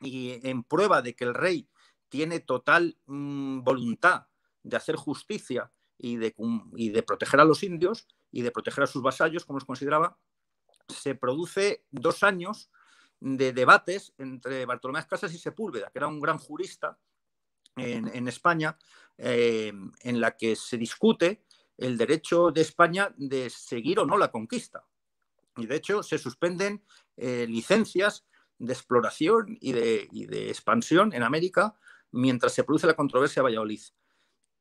y en prueba de que el rey tiene total mm, voluntad de hacer justicia y de, proteger a los indios y de proteger a sus vasallos, como los consideraba, se produce dos años de debates entre Bartolomé Casas y Sepúlveda, que era un gran jurista en, España, eh, en la que se discute el derecho de España de seguir o no la conquista. Y de hecho se suspenden eh, licencias de exploración y de, expansión en América mientras se produce la controversia de Valladolid.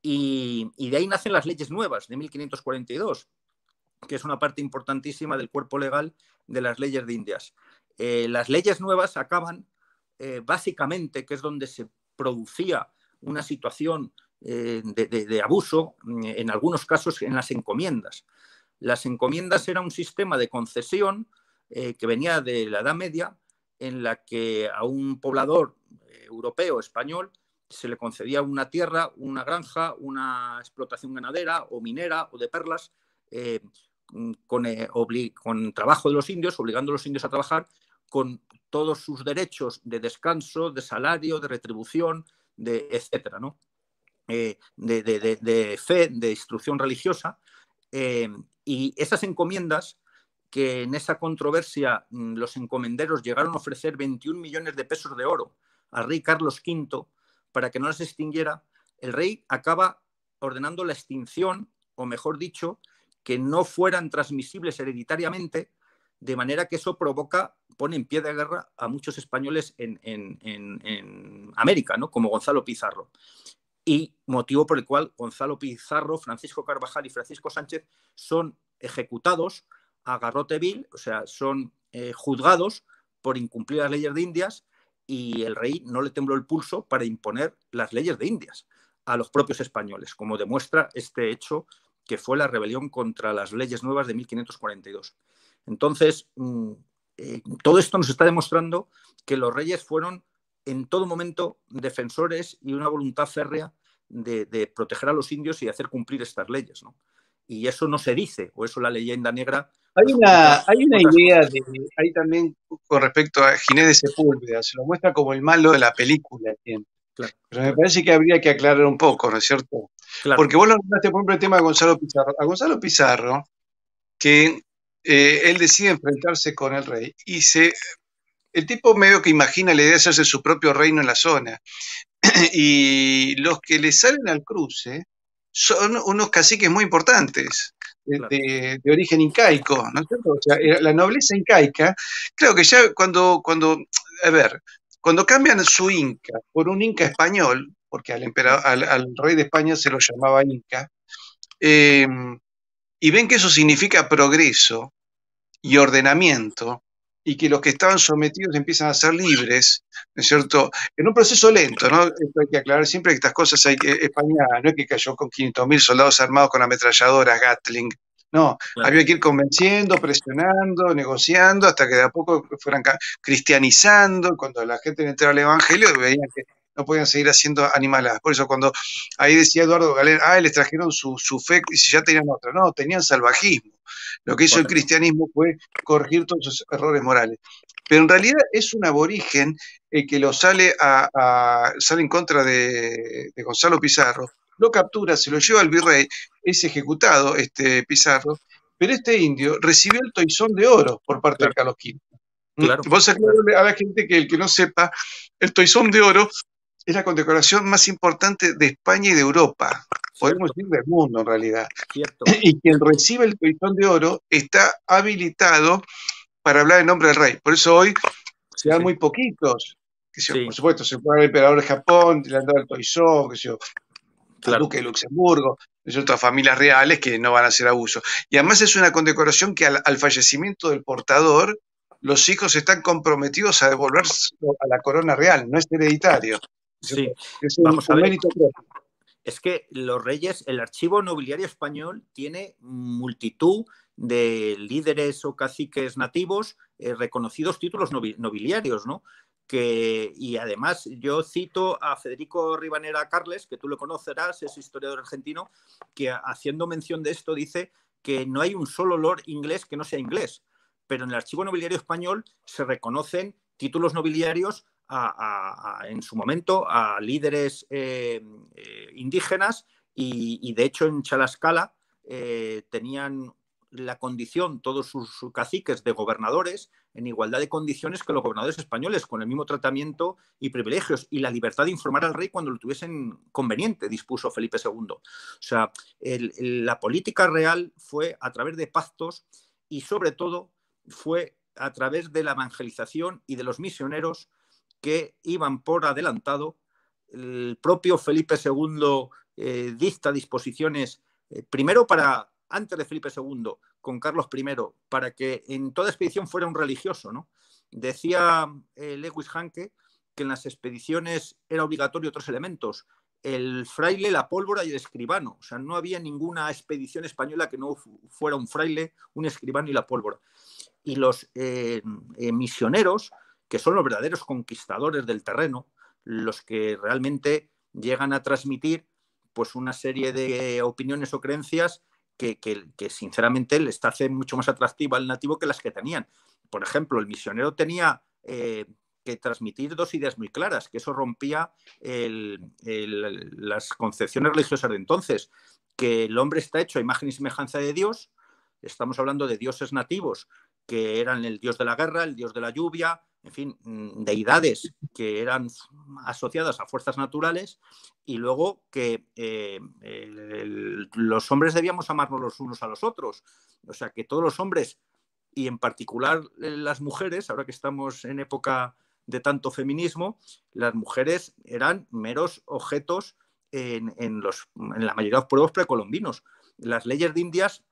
Y, de ahí nacen las leyes nuevas de 1542, que es una parte importantísima del cuerpo legal de las leyes de Indias. Eh, las leyes nuevas acaban eh, básicamente, que es donde se producía una situación eh, de, de, abuso, mm, en algunos casos en las encomiendas. Las encomiendas era un sistema de concesión que venía de la Edad Media, en la que a un poblador eh, europeo, español, se le concedía una tierra, una granja, una explotación ganadera o minera o de perlas, eh, mm, eh, con, trabajo de los indios, obligando a los indios a trabajar con todos sus derechos de descanso, de salario, de retribución, de etcétera, ¿no? de, de, fe, de instrucción religiosa. y esas encomiendas que en esa controversia mm, los encomenderos llegaron a ofrecer 21 millones de pesos de oro al rey Carlos V para que no las extinguiera, el rey acaba ordenando la extinción, o mejor dicho, que no fueran transmisibles hereditariamente, de manera que eso provoca, pone en pie de guerra a muchos españoles en, América, ¿no? como Gonzalo Pizarro y motivo por el cual Gonzalo Pizarro, Francisco Carvajal y Francisco Sánchez son ejecutados a garroteville, o sea, son eh, juzgados por incumplir las leyes de Indias y el rey no le tembló el pulso para imponer las leyes de Indias a los propios españoles, como demuestra este hecho que fue la rebelión contra las leyes nuevas de 1542. Entonces, mm, eh, todo esto nos está demostrando que los reyes fueron en todo momento defensores y una voluntad férrea de, de proteger a los indios y de hacer cumplir estas leyes. ¿no? y eso no se dice, o eso la leyenda negra. Hay pues una, hay una idea, de, hay también con respecto a Ginés de Sepúlveda, se lo muestra como el malo de la película Claro. Pero me parece que habría que aclarar un poco, ¿no es cierto? Porque vos lo nombraste, por ejemplo, el tema de Gonzalo Pizarro. A Gonzalo Pizarro, que eh, él decide enfrentarse con el rey y se. El tipo medio que imagina la idea de hacerse su propio reino en la zona. <clears throat> y los que le salen al cruce son unos caciques muy importantes. Eh, de, origen incaico, ¿no O sea, eh, la nobleza incaica, creo que ya cuando, cuando, a ver, cuando cambian su inca por un inca español, porque al, rey de España se lo llamaba inca, em, y ven que eso significa progreso y ordenamiento, y que los que estaban sometidos empiezan a ser libres, ¿no es cierto? En un proceso lento, ¿no? Esto hay que aclarar siempre que estas cosas hay que. España no es que cayó con 500.000 soldados armados con ametralladoras Gatling. No, había que ir convenciendo, presionando, negociando, hasta que de a poco fueran cristianizando. Cuando la gente entraba al Evangelio, veían que no podían seguir haciendo animaladas. Por eso cuando ahí decía Eduardo Galén, ah, les trajeron su, fe y si ya tenían otra, no, tenían salvajismo. Lo que hizo el cristianismo fue corregir todos esos errores morales. Pero en realidad es un aborigen el que lo sale, a, sale en contra de, Gonzalo Pizarro, lo captura, se lo lleva al virrey, es ejecutado este Pizarro, pero este indio recibió el toizón de oro por parte de Carlos V. Claro. Vos a la gente que el que no sepa, el toizón de oro es la condecoración más importante de España y de Europa, podemos decir del mundo en realidad. <clears throat> Y quien recibe el Toizón de Oro está habilitado para hablar en nombre del rey. Por eso hoy se dan muy poquitos. Por supuesto, se puede el emperador de Japón, le han que duque de Luxemburgo, es otras familias reales que no van a hacer abuso. Y además es una condecoración que al, al fallecimiento del portador, los hijos están comprometidos a devolverse a la corona real, no es hereditario. Sí, es vamos a ver. Es que los reyes, el archivo nobiliario español tiene multitud de líderes o caciques nativos, eh, reconocidos títulos nobiliarios, ¿no? Que, y además yo cito a Federico Ribanera Carles, que tú lo conocerás, es historiador argentino, que haciendo mención de esto dice que no hay un solo lord inglés que no sea inglés, pero en el archivo nobiliario español se reconocen títulos nobiliarios en su momento a líderes eh, eh, indígenas y, de hecho en Chalascala eh, tenían la condición todos sus caciques de gobernadores en igualdad de condiciones que los gobernadores españoles, con el mismo tratamiento y privilegios y la libertad de informar al rey cuando lo tuviesen conveniente, dispuso Felipe II. O sea, la política real fue a través de pactos y sobre todo fue a través de la evangelización y de los misioneros que iban por adelantado. El propio Felipe II eh, dicta disposiciones, eh, primero para, antes de Felipe II, con Carlos I, para que en toda expedición fuera un religioso. ¿no? Decía eh, Lewis Hanke que en las expediciones era obligatorio otros elementos, el fraile, la pólvora y el escribano. O sea, no había ninguna expedición española que no fuera un fraile, un escribano y la pólvora. Y los misioneros que son los verdaderos conquistadores del terreno, los que realmente llegan a transmitir pues una serie de opiniones o creencias que, sinceramente les hace mucho más atractivo al nativo que las que tenían. Por ejemplo, el misionero tenía eh, que transmitir dos ideas muy claras, que eso rompía las concepciones religiosas de entonces, que el hombre está hecho a imagen y semejanza de Dios, estamos hablando de dioses nativos que eran el dios de la guerra, el dios de la lluvia, en fin, mm, deidades que eran asociadas a fuerzas naturales y luego que eh, los hombres debíamos amarnos los unos a los otros. O sea, que todos los hombres y en particular eh, las mujeres, ahora que estamos en época de tanto feminismo, las mujeres eran meros objetos en, los, en la mayoría de los pueblos precolombinos. Las leyes de Indias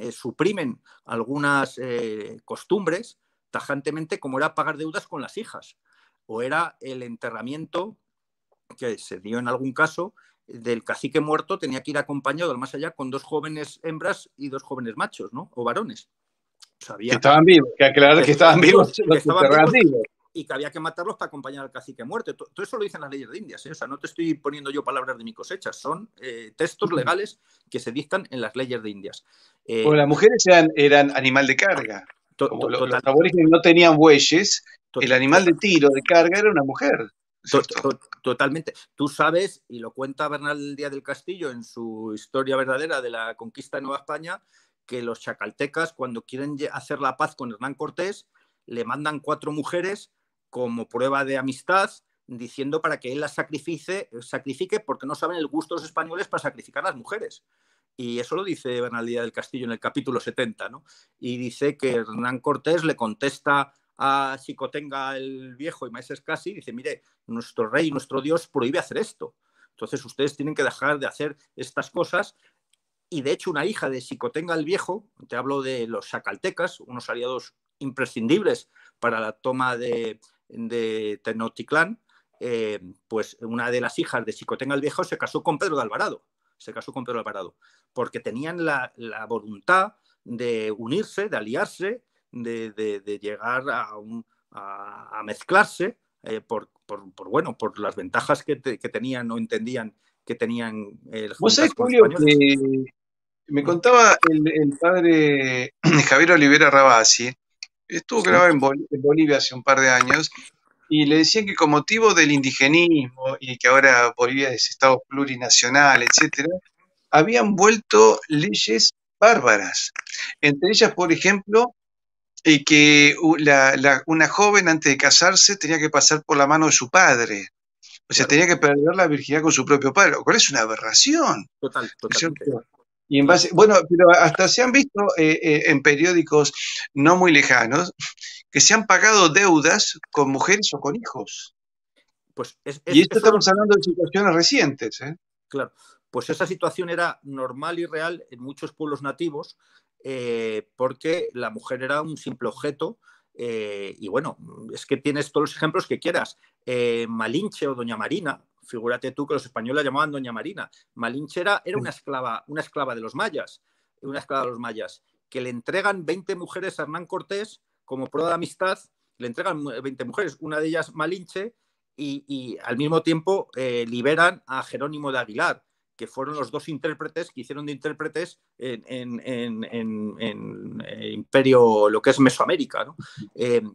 eh, suprimen algunas eh, costumbres tajantemente, como era pagar deudas con las hijas, o era el enterramiento que se dio en algún caso del cacique muerto, tenía que ir acompañado al más allá con dos jóvenes hembras y dos jóvenes machos, ¿no? O varones. Pues que estaban vivos, que aclarar estaban Que estaban vivos y que había que matarlos para acompañar al cacique muerto. Todo eso lo dicen las leyes de Indias, ¿eh? o sea, no te estoy poniendo yo palabras de mi cosecha, son eh, textos legales que se dictan en las leyes de Indias. Eh, las mujeres eran, eran animal de carga. los, no tenían bueyes, el animal de tiro, de carga, era una mujer. Totalmente. Tú sabes, y lo cuenta Bernal Díaz del Castillo en su historia verdadera de la conquista de Nueva España, que los chacaltecas, cuando quieren hacer la paz con Hernán Cortés, le mandan cuatro mujeres como prueba de amistad, diciendo para que él las sacrifique porque no saben el gusto de los españoles para sacrificar a las mujeres. Y eso lo dice Díaz del Castillo en el capítulo 70, ¿no? Y dice que Hernán Cortés le contesta a Chicotenga el Viejo y Maestres Casi, dice, mire, nuestro rey, nuestro Dios prohíbe hacer esto. Entonces ustedes tienen que dejar de hacer estas cosas. Y de hecho una hija de Chicotenga el Viejo, te hablo de los chacaltecas, unos aliados imprescindibles para la toma de, de Tenochtitlán, eh, pues una de las hijas de Xicotenga el Viejo se casó con Pedro de Alvarado, se casó con Pedro de Alvarado, porque tenían la, voluntad de unirse, de aliarse, de, llegar a, a, mezclarse eh, por, por, por, bueno, por las ventajas que, tenían o entendían que tenían el eh, ¿Vos Julio, me contaba el, el, padre <clears throat> Javier Olivera Rabasi Estuvo grabado en, Bolivia hace un par de años y le decían que con motivo del indigenismo y que ahora Bolivia es Estado plurinacional, etc., habían vuelto leyes bárbaras. Entre ellas, por ejemplo, eh, que una joven antes de casarse tenía que pasar por la mano de su padre. O sea, tenía que perder la virginidad con su propio padre, ¿Cuál es una aberración. Total, total. Y bueno, pero hasta se han visto eh, eh, en periódicos no muy lejanos que se han pagado deudas con mujeres o con hijos. Pues y esto estamos hablando de situaciones recientes. ¿eh? Claro, pues esa situación era normal y real en muchos pueblos nativos porque la mujer era un simple objeto. y bueno, es que tienes todos los ejemplos que quieras. Malinche o Doña Marina, figúrate tú que los españoles la llamaban Doña Marina. Malinche era una esclava, una esclava de los mayas, una esclava de los mayas, que le entregan 20 mujeres a Hernán Cortés como prueba de amistad, le entregan 20 eh, mujeres, una de ellas Malinche, y, al mismo tiempo eh, liberan a Jerónimo de Aguilar, que fueron los dos intérpretes que hicieron de intérpretes en, eh, Imperio, lo que es Mesoamérica.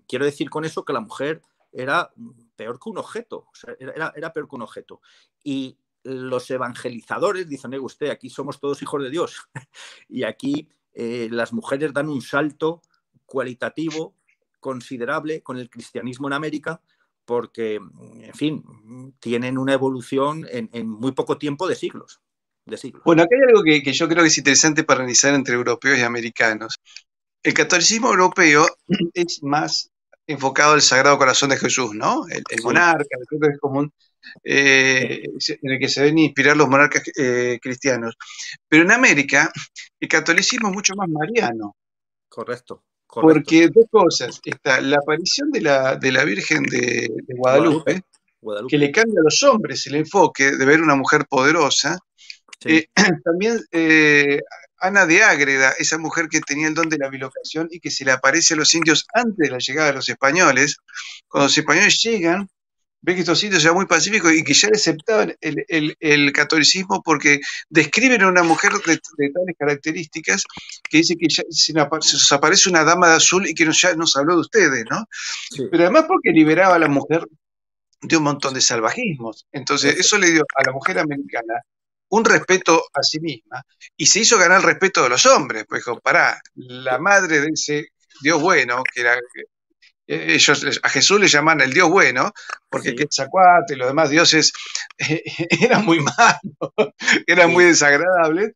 quiero decir con eso que la mujer era mm, peor que un objeto, era, era, peor que un objeto. Y los evangelizadores dicen, usted, aquí somos todos hijos de Dios <laughs> y aquí eh, las mujeres dan un salto cualitativo considerable con el cristianismo en América porque, mm, en fin, tienen una evolución en, muy poco tiempo de siglos. De Bueno, aquí hay algo que, que yo creo que es interesante para analizar entre europeos y americanos. El catolicismo europeo es más enfocado al Sagrado Corazón de Jesús, ¿no? El, el monarca, es común, eh, en el que se deben inspirar los monarcas eh, cristianos. Pero en América, el catolicismo es mucho más mariano. Correcto. Porque dos cosas. Está la aparición de la, Virgen de, Guadalupe, que le cambia a los hombres el enfoque de ver una mujer poderosa. Eh, <clears throat> también Ana de Ágreda, esa mujer que tenía el don de la bilocación y que se le aparece a los indios antes de la llegada de los españoles. Cuando los españoles llegan, ve que estos indios eran muy pacíficos y que ya aceptaban el, catolicismo porque describen a una mujer de, tales características que dice que ya se nos aparece una dama de azul y que ya nos habló de ustedes, ¿no? Pero además porque liberaba a la mujer de un montón de salvajismos. Entonces, eso le dio a la mujer americana un respeto a sí misma y se hizo ganar el respeto de los hombres. Pues dijo, la madre de ese Dios bueno, que era eh, ellos a Jesús le llaman el Dios bueno, porque que Quetzalcoatl y los demás dioses <laughs> eran muy malos, <laughs> eran muy desagradables,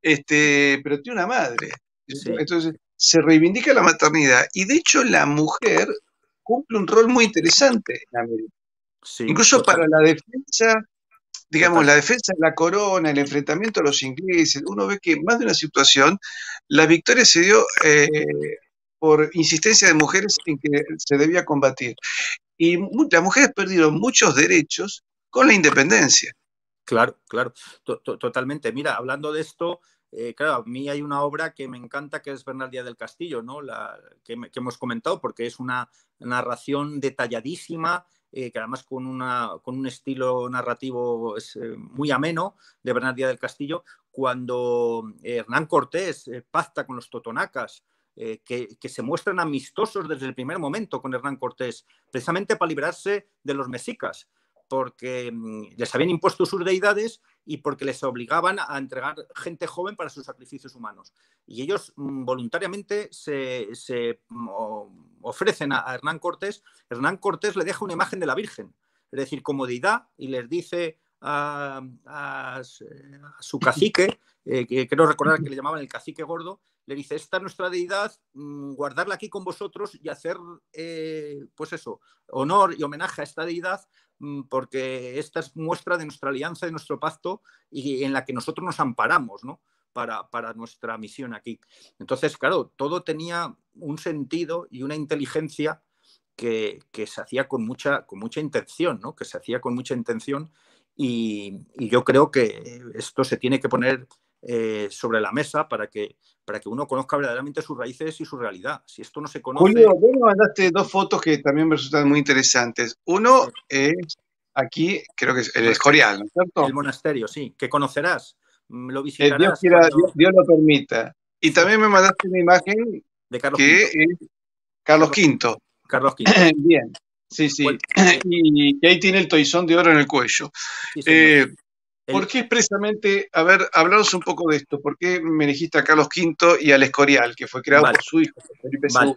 este, pero tiene una madre. Entonces, se reivindica la maternidad y de hecho la mujer cumple un rol muy interesante Incluso para la defensa digamos, la defensa de la corona, el enfrentamiento a los ingleses, uno ve que más de una situación, la victoria se dio eh, por insistencia de mujeres en que se debía combatir. Y las mujeres perdieron muchos derechos con la independencia. Claro, claro, totalmente. Mira, hablando de esto, eh, claro, a mí hay una obra que me encanta, que es Bernal del Castillo, ¿no? La, que, que hemos comentado, porque es una narración detalladísima eh, que además con, con un estilo narrativo eh, muy ameno, de Bernardía del Castillo, cuando eh, Hernán Cortés pacta con los totonacas, que, se muestran amistosos desde el primer momento con Hernán Cortés, precisamente para librarse de los mexicas, porque mm, les habían impuesto sus deidades y porque les obligaban a entregar gente joven para sus sacrificios humanos. Y ellos mm, voluntariamente se mm, ofrecen a, Hernán Cortés, Hernán Cortés le deja una imagen de la Virgen, es decir, como deidad, y les dice a, eh, su cacique, eh, que quiero recordar que le llamaban el cacique gordo, le dice, esta es nuestra deidad, mm, guardarla aquí con vosotros y hacer, eh, pues eso, honor y homenaje a esta deidad, mm, porque esta es muestra de nuestra alianza, de nuestro pacto y en la que nosotros nos amparamos, ¿no? para, nuestra misión aquí. Entonces, claro, todo tenía un sentido y una inteligencia que, que, se hacía con mucha, con mucha intención, ¿no? Que se hacía con mucha intención y, yo creo que esto se tiene que poner eh, sobre la mesa para que, para que uno conozca verdaderamente sus raíces y su realidad. Si esto no se conoce... Julio, mandaste dos fotos que también me resultan muy interesantes. Uno es aquí, creo que es el Escorial, El monasterio, sí, que conocerás. Mm, eh, Dios, lo permita. Y también me mandaste una imagen de Carlos que es Carlos V. Carlos V. <clears throat> Bien, sí, sí. <clears throat> Y, ahí tiene el toizón de oro en el cuello. Eh, ¿Por qué expresamente, a ver, hablaros un poco de esto? ¿Por qué me dijiste a Carlos V y al Escorial, que fue creado por su hijo, Felipe II?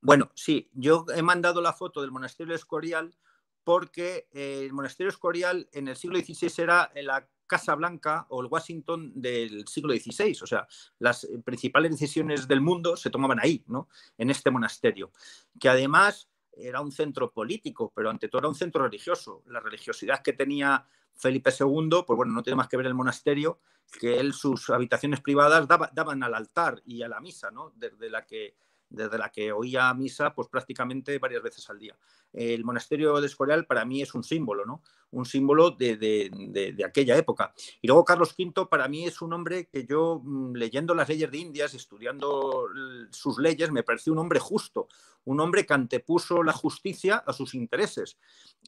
Bueno, sí, yo he mandado la foto del monasterio Escorial porque eh, el monasterio Escorial en el siglo XVI era la Casa Blanca o el Washington del siglo XVI. O sea, las eh, principales decisiones del mundo se tomaban ahí, ¿no? En este monasterio, que además era un centro político, pero ante todo era un centro religioso. La religiosidad que tenía Felipe II, pues bueno, no tiene más que ver el monasterio, que él sus habitaciones privadas daban al altar y a la misa, ¿no? Desde la que desde la que oía misa pues prácticamente varias veces al día. El monasterio de Escorial para mí es un símbolo, ¿no? Un símbolo de, aquella época. Y luego Carlos V para mí es un hombre que yo, mm, leyendo las leyes de Indias, estudiando sus leyes, me pareció un hombre justo, un hombre que antepuso la justicia a sus intereses.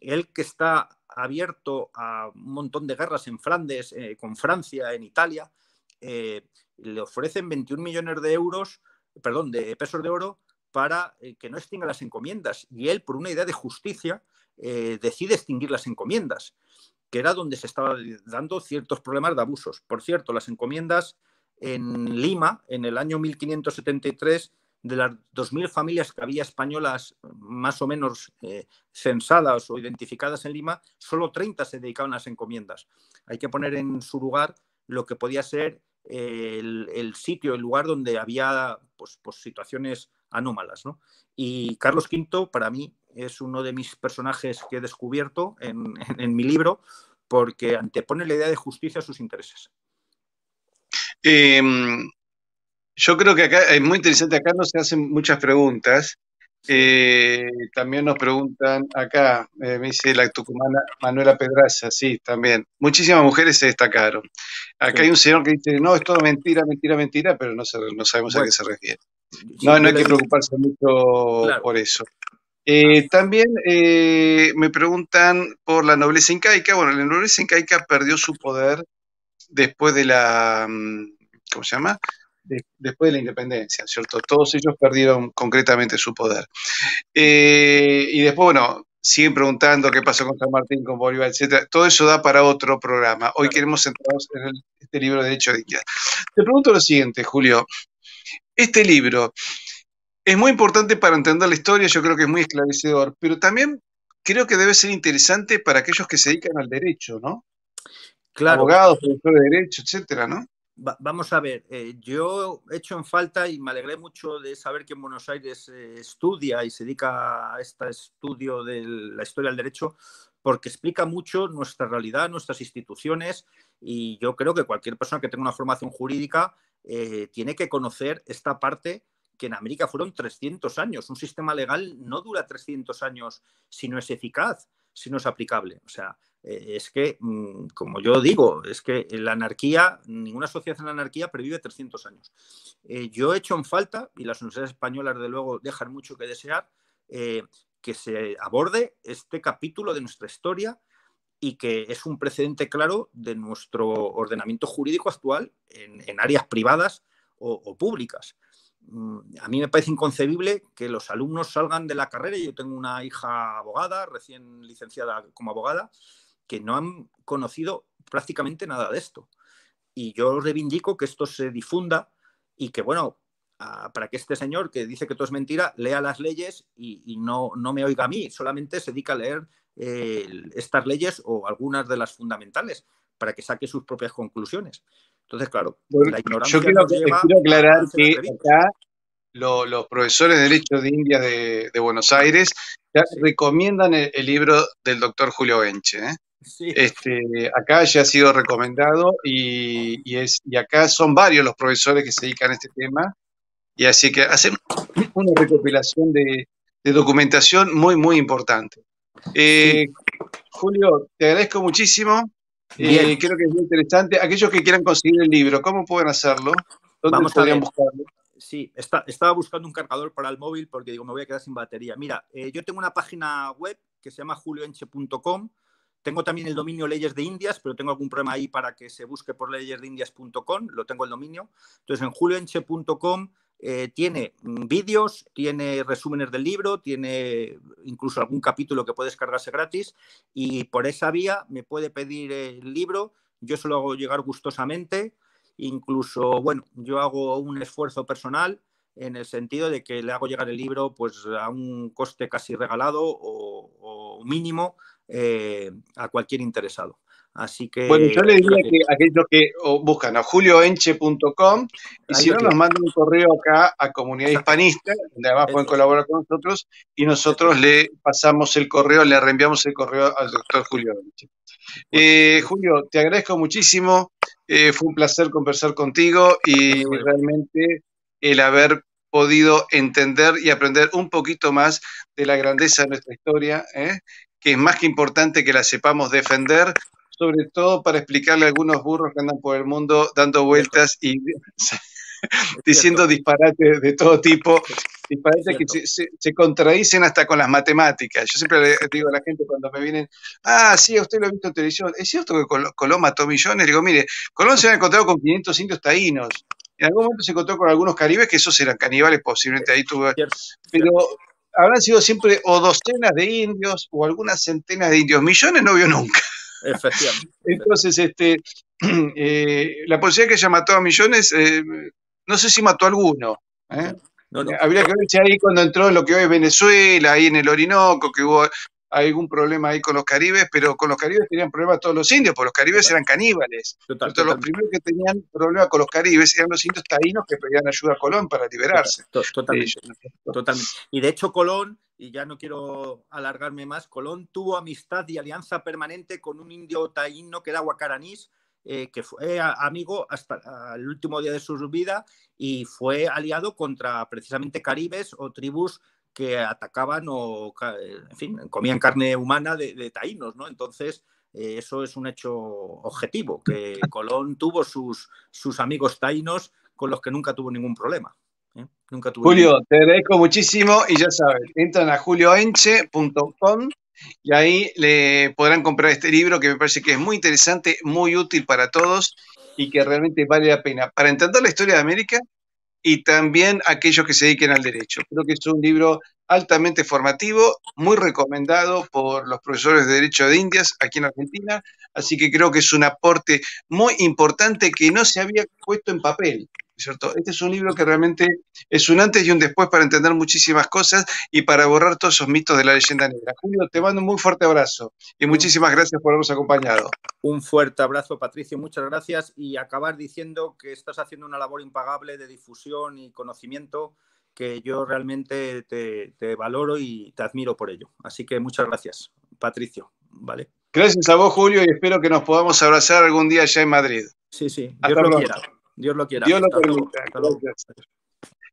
Él que está abierto a un montón de guerras en Flandes, eh, con Francia, en Italia, eh, le ofrecen 21 millones de euros perdón, de pesos de oro para eh, que no extinga las encomiendas. Y él, por una idea de justicia, eh, decide extinguir las encomiendas, que era donde se estaban dando ciertos problemas de abusos. Por cierto, las encomiendas en Lima, en el año 1573, de las 2.000 familias que había españolas más o menos eh, censadas o identificadas en Lima, solo 30 se dedicaban a las encomiendas. Hay que poner en su lugar lo que podía ser el, sitio, el lugar donde había pues, pues, situaciones anómalas. Y Carlos V, para mí, es uno de mis personajes que he descubierto en, mi libro porque antepone la idea de justicia a sus intereses. Em, yo creo que acá es muy interesante, acá no se hacen muchas preguntas, eh, también nos preguntan acá, eh, me dice la tucumana Manuela Pedraza, sí, también. Muchísimas mujeres se destacaron. Acá hay un señor que dice, no, es todo mentira, mentira, mentira, pero no, sabemos a qué se refiere. No, no hay que preocuparse mucho por eso. Eh, también me preguntan por la nobleza incaica. Bueno, la nobleza incaica perdió su poder después de la, mm, ¿cómo se llama? después de la independencia, ¿cierto? Todos ellos perdieron concretamente su poder. Eh, y después, bueno, siguen preguntando qué pasó con San Martín, con Bolívar, etcétera. Todo eso da para otro programa. Hoy queremos centrarnos en este libro de Derecho de Izquierda. Te pregunto lo siguiente, Julio. Este libro es muy importante para entender la historia, yo creo que es muy esclarecedor, pero también creo que debe ser interesante para aquellos que se dedican al derecho, ¿no? Claro. Abogados, profesores de derecho, etcétera, ¿no? vamos a ver, eh, yo he hecho en falta y me alegré mucho de saber que en Buenos Aires eh, estudia y se dedica a este estudio de la historia del derecho, porque explica mucho nuestra realidad, nuestras instituciones, y yo creo que cualquier persona que tenga una formación jurídica eh, tiene que conocer esta parte que en América fueron 300 años. Un sistema legal no dura 300 años si no es eficaz, si no es aplicable. O sea, eh, es que, mm, como yo digo, es que la anarquía, ninguna sociedad en anarquía previve 300 años. Eh, yo he hecho en falta, y las universidades españolas, de luego, dejan mucho que desear, eh, que se aborde este capítulo de nuestra historia y que es un precedente claro de nuestro ordenamiento jurídico actual en, áreas privadas o, o públicas mm, a mí me parece inconcebible que los alumnos salgan de la carrera. Yo tengo una hija abogada, recién licenciada como abogada, que no han conocido prácticamente nada de esto. Y yo reivindico que esto se difunda y que, bueno, para que este señor que dice que todo es mentira lea las leyes y, no, no me oiga a mí, solamente se dedica a leer eh, estas leyes o algunas de las fundamentales para que saque sus propias conclusiones. Entonces, claro, la Yo quiero, aclarar que acá los profesores de Derecho de India de, Buenos Aires ya recomiendan el, libro del doctor Julio Benche. ¿eh? Este, acá ya ha sido recomendado y, y, es, y acá son varios los profesores que se dedican a este tema. Y así que hacemos una recopilación de, de documentación muy, muy importante. Eh, Julio, te agradezco muchísimo. Eh, creo que es muy interesante. Aquellos que quieran conseguir el libro, ¿cómo pueden hacerlo? ¿Dónde podrían buscarlo? Sí, estaba buscando un cargador para el móvil porque digo, me voy a quedar sin batería. Mira, eh, yo tengo una página web que se llama julioenche.com tengo también el dominio Leyes de Indias, pero tengo algún problema ahí para que se busque por leyesdeindias.com, lo tengo el dominio. Entonces en julioenche.com eh, tiene mm, vídeos, tiene resúmenes del libro, tiene eh, incluso algún capítulo que puede descargarse gratis y por esa vía me puede pedir el libro, yo se lo hago llegar gustosamente, incluso, bueno, yo hago un esfuerzo personal en el sentido de que le hago llegar el libro pues a un coste casi regalado o mínimo eh, a cualquier interesado. Así que. Bueno, yo le diría que aquellos que oh, buscan a julioenche.com y si no, nos mandan un correo acá a Comunidad Hispanista, donde además pueden colaborar con nosotros, y nosotros le pasamos el correo, le reenviamos el correo al doctor Julio Enche. Eh, Julio, te agradezco muchísimo. Eh, fue un placer conversar contigo y realmente el haber podido entender y aprender un poquito más de la grandeza de nuestra historia ¿eh? que es más que importante que la sepamos defender, sobre todo para explicarle a algunos burros que andan por el mundo dando vueltas y <laughs> diciendo disparates de todo tipo, disparates que se, contradicen hasta con las matemáticas. Yo siempre le digo a la gente cuando me vienen, ah, sí, usted lo ha visto en televisión, ¿es cierto que Colón mató millones? digo, mire, Colón se ha encontrado con 500 indios taínos, en algún momento se encontró con algunos caribes que esos eran caníbales, posiblemente ahí tuvo. Pero habrán sido siempre o docenas de indios o algunas centenas de indios. Millones no vio nunca. Efectivamente. Entonces, este, <clears throat> eh, la policía que haya mató a millones, eh, no sé si mató alguno. ¿eh? Habría que ver ahí cuando entró lo que hoy es Venezuela, ahí en el Orinoco, que hubo hay algún problema ahí con los caribes, pero con los caribes tenían problemas todos los indios, porque los caribes eran caníbales. los primeros que tenían problemas con los caribes eran los indios taínos que pedían ayuda a Colón para liberarse. Totalmente, Y de hecho, Colón, y ya no quiero alargarme más, Colón tuvo amistad y alianza permanente con un indio taíno que era Huacaranís. Eh, que fue eh, amigo hasta el último día de su vida y fue aliado contra precisamente caribes o tribus que atacaban o, eh, en fin, comían carne humana de, taínos, ¿no? Entonces, eh, eso es un hecho objetivo, que Colón tuvo sus, sus amigos taínos con los que nunca tuvo ningún problema. ¿eh? Nunca tuvo Julio, te agradezco muchísimo y ya sabes, entran a julioenche.com y ahí le podrán comprar este libro que me parece que es muy interesante, muy útil para todos y que realmente vale la pena para entender la historia de América y también aquellos que se dediquen al derecho. Creo que es un libro altamente formativo, muy recomendado por los profesores de Derecho de Indias aquí en Argentina, así que creo que es un aporte muy importante que no se había puesto en papel. ¿cierto? Este es un libro que realmente es un antes y un después para entender muchísimas cosas y para borrar todos esos mitos de la leyenda negra. Julio, te mando un muy fuerte abrazo y muchísimas gracias por habernos acompañado. Un fuerte abrazo, Patricio, muchas gracias y acabar diciendo que estás haciendo una labor impagable de difusión y conocimiento que yo realmente te, valoro y te admiro por ello. Así que muchas gracias, Patricio. Vale. Gracias a vos, Julio, y espero que nos podamos abrazar algún día ya en Madrid. Sí, sí, Dios lo quiera. Dios lo quiera.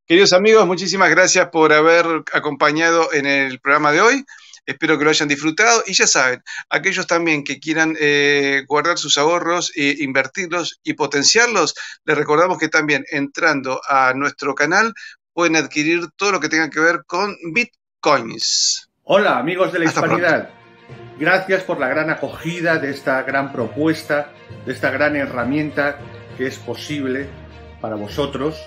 Queridos amigos, muchísimas gracias por haber acompañado en el programa de hoy. Espero que lo hayan disfrutado y ya saben, aquellos también que quieran eh, guardar sus ahorros, e invertirlos y potenciarlos, les recordamos que también entrando a nuestro canal pueden adquirir todo lo que tenga que ver con bitcoins. Hola amigos de la Hasta hispanidad. Gracias por la gran acogida de esta gran propuesta, de esta gran herramienta que es posible para vosotros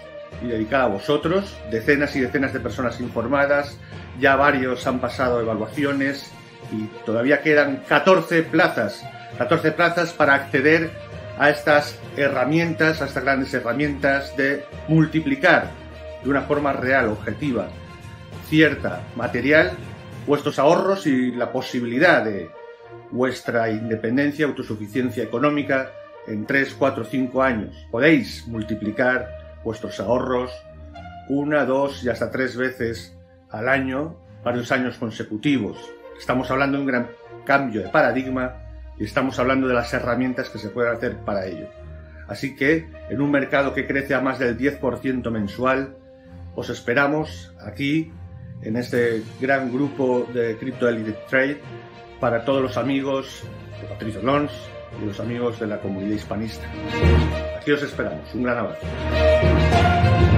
y dedicada a vosotros. Decenas y decenas de personas informadas, ya varios han pasado evaluaciones y todavía quedan 14 plazas, 14 plazas para acceder a estas herramientas, a estas grandes herramientas de multiplicar de una forma real, objetiva, cierta, material, vuestros ahorros y la posibilidad de vuestra independencia, autosuficiencia económica en 3, 4, 5 años. Podéis multiplicar vuestros ahorros una, dos y hasta tres veces al año, varios años consecutivos. Estamos hablando de un gran cambio de paradigma y estamos hablando de las herramientas que se pueden hacer para ello. Así que en un mercado que crece a más del 10% mensual, os esperamos aquí en este gran grupo de Crypto Elite Trade para todos los amigos de Patricio Lons y los amigos de la comunidad hispanista. Aquí os esperamos. Un gran abrazo.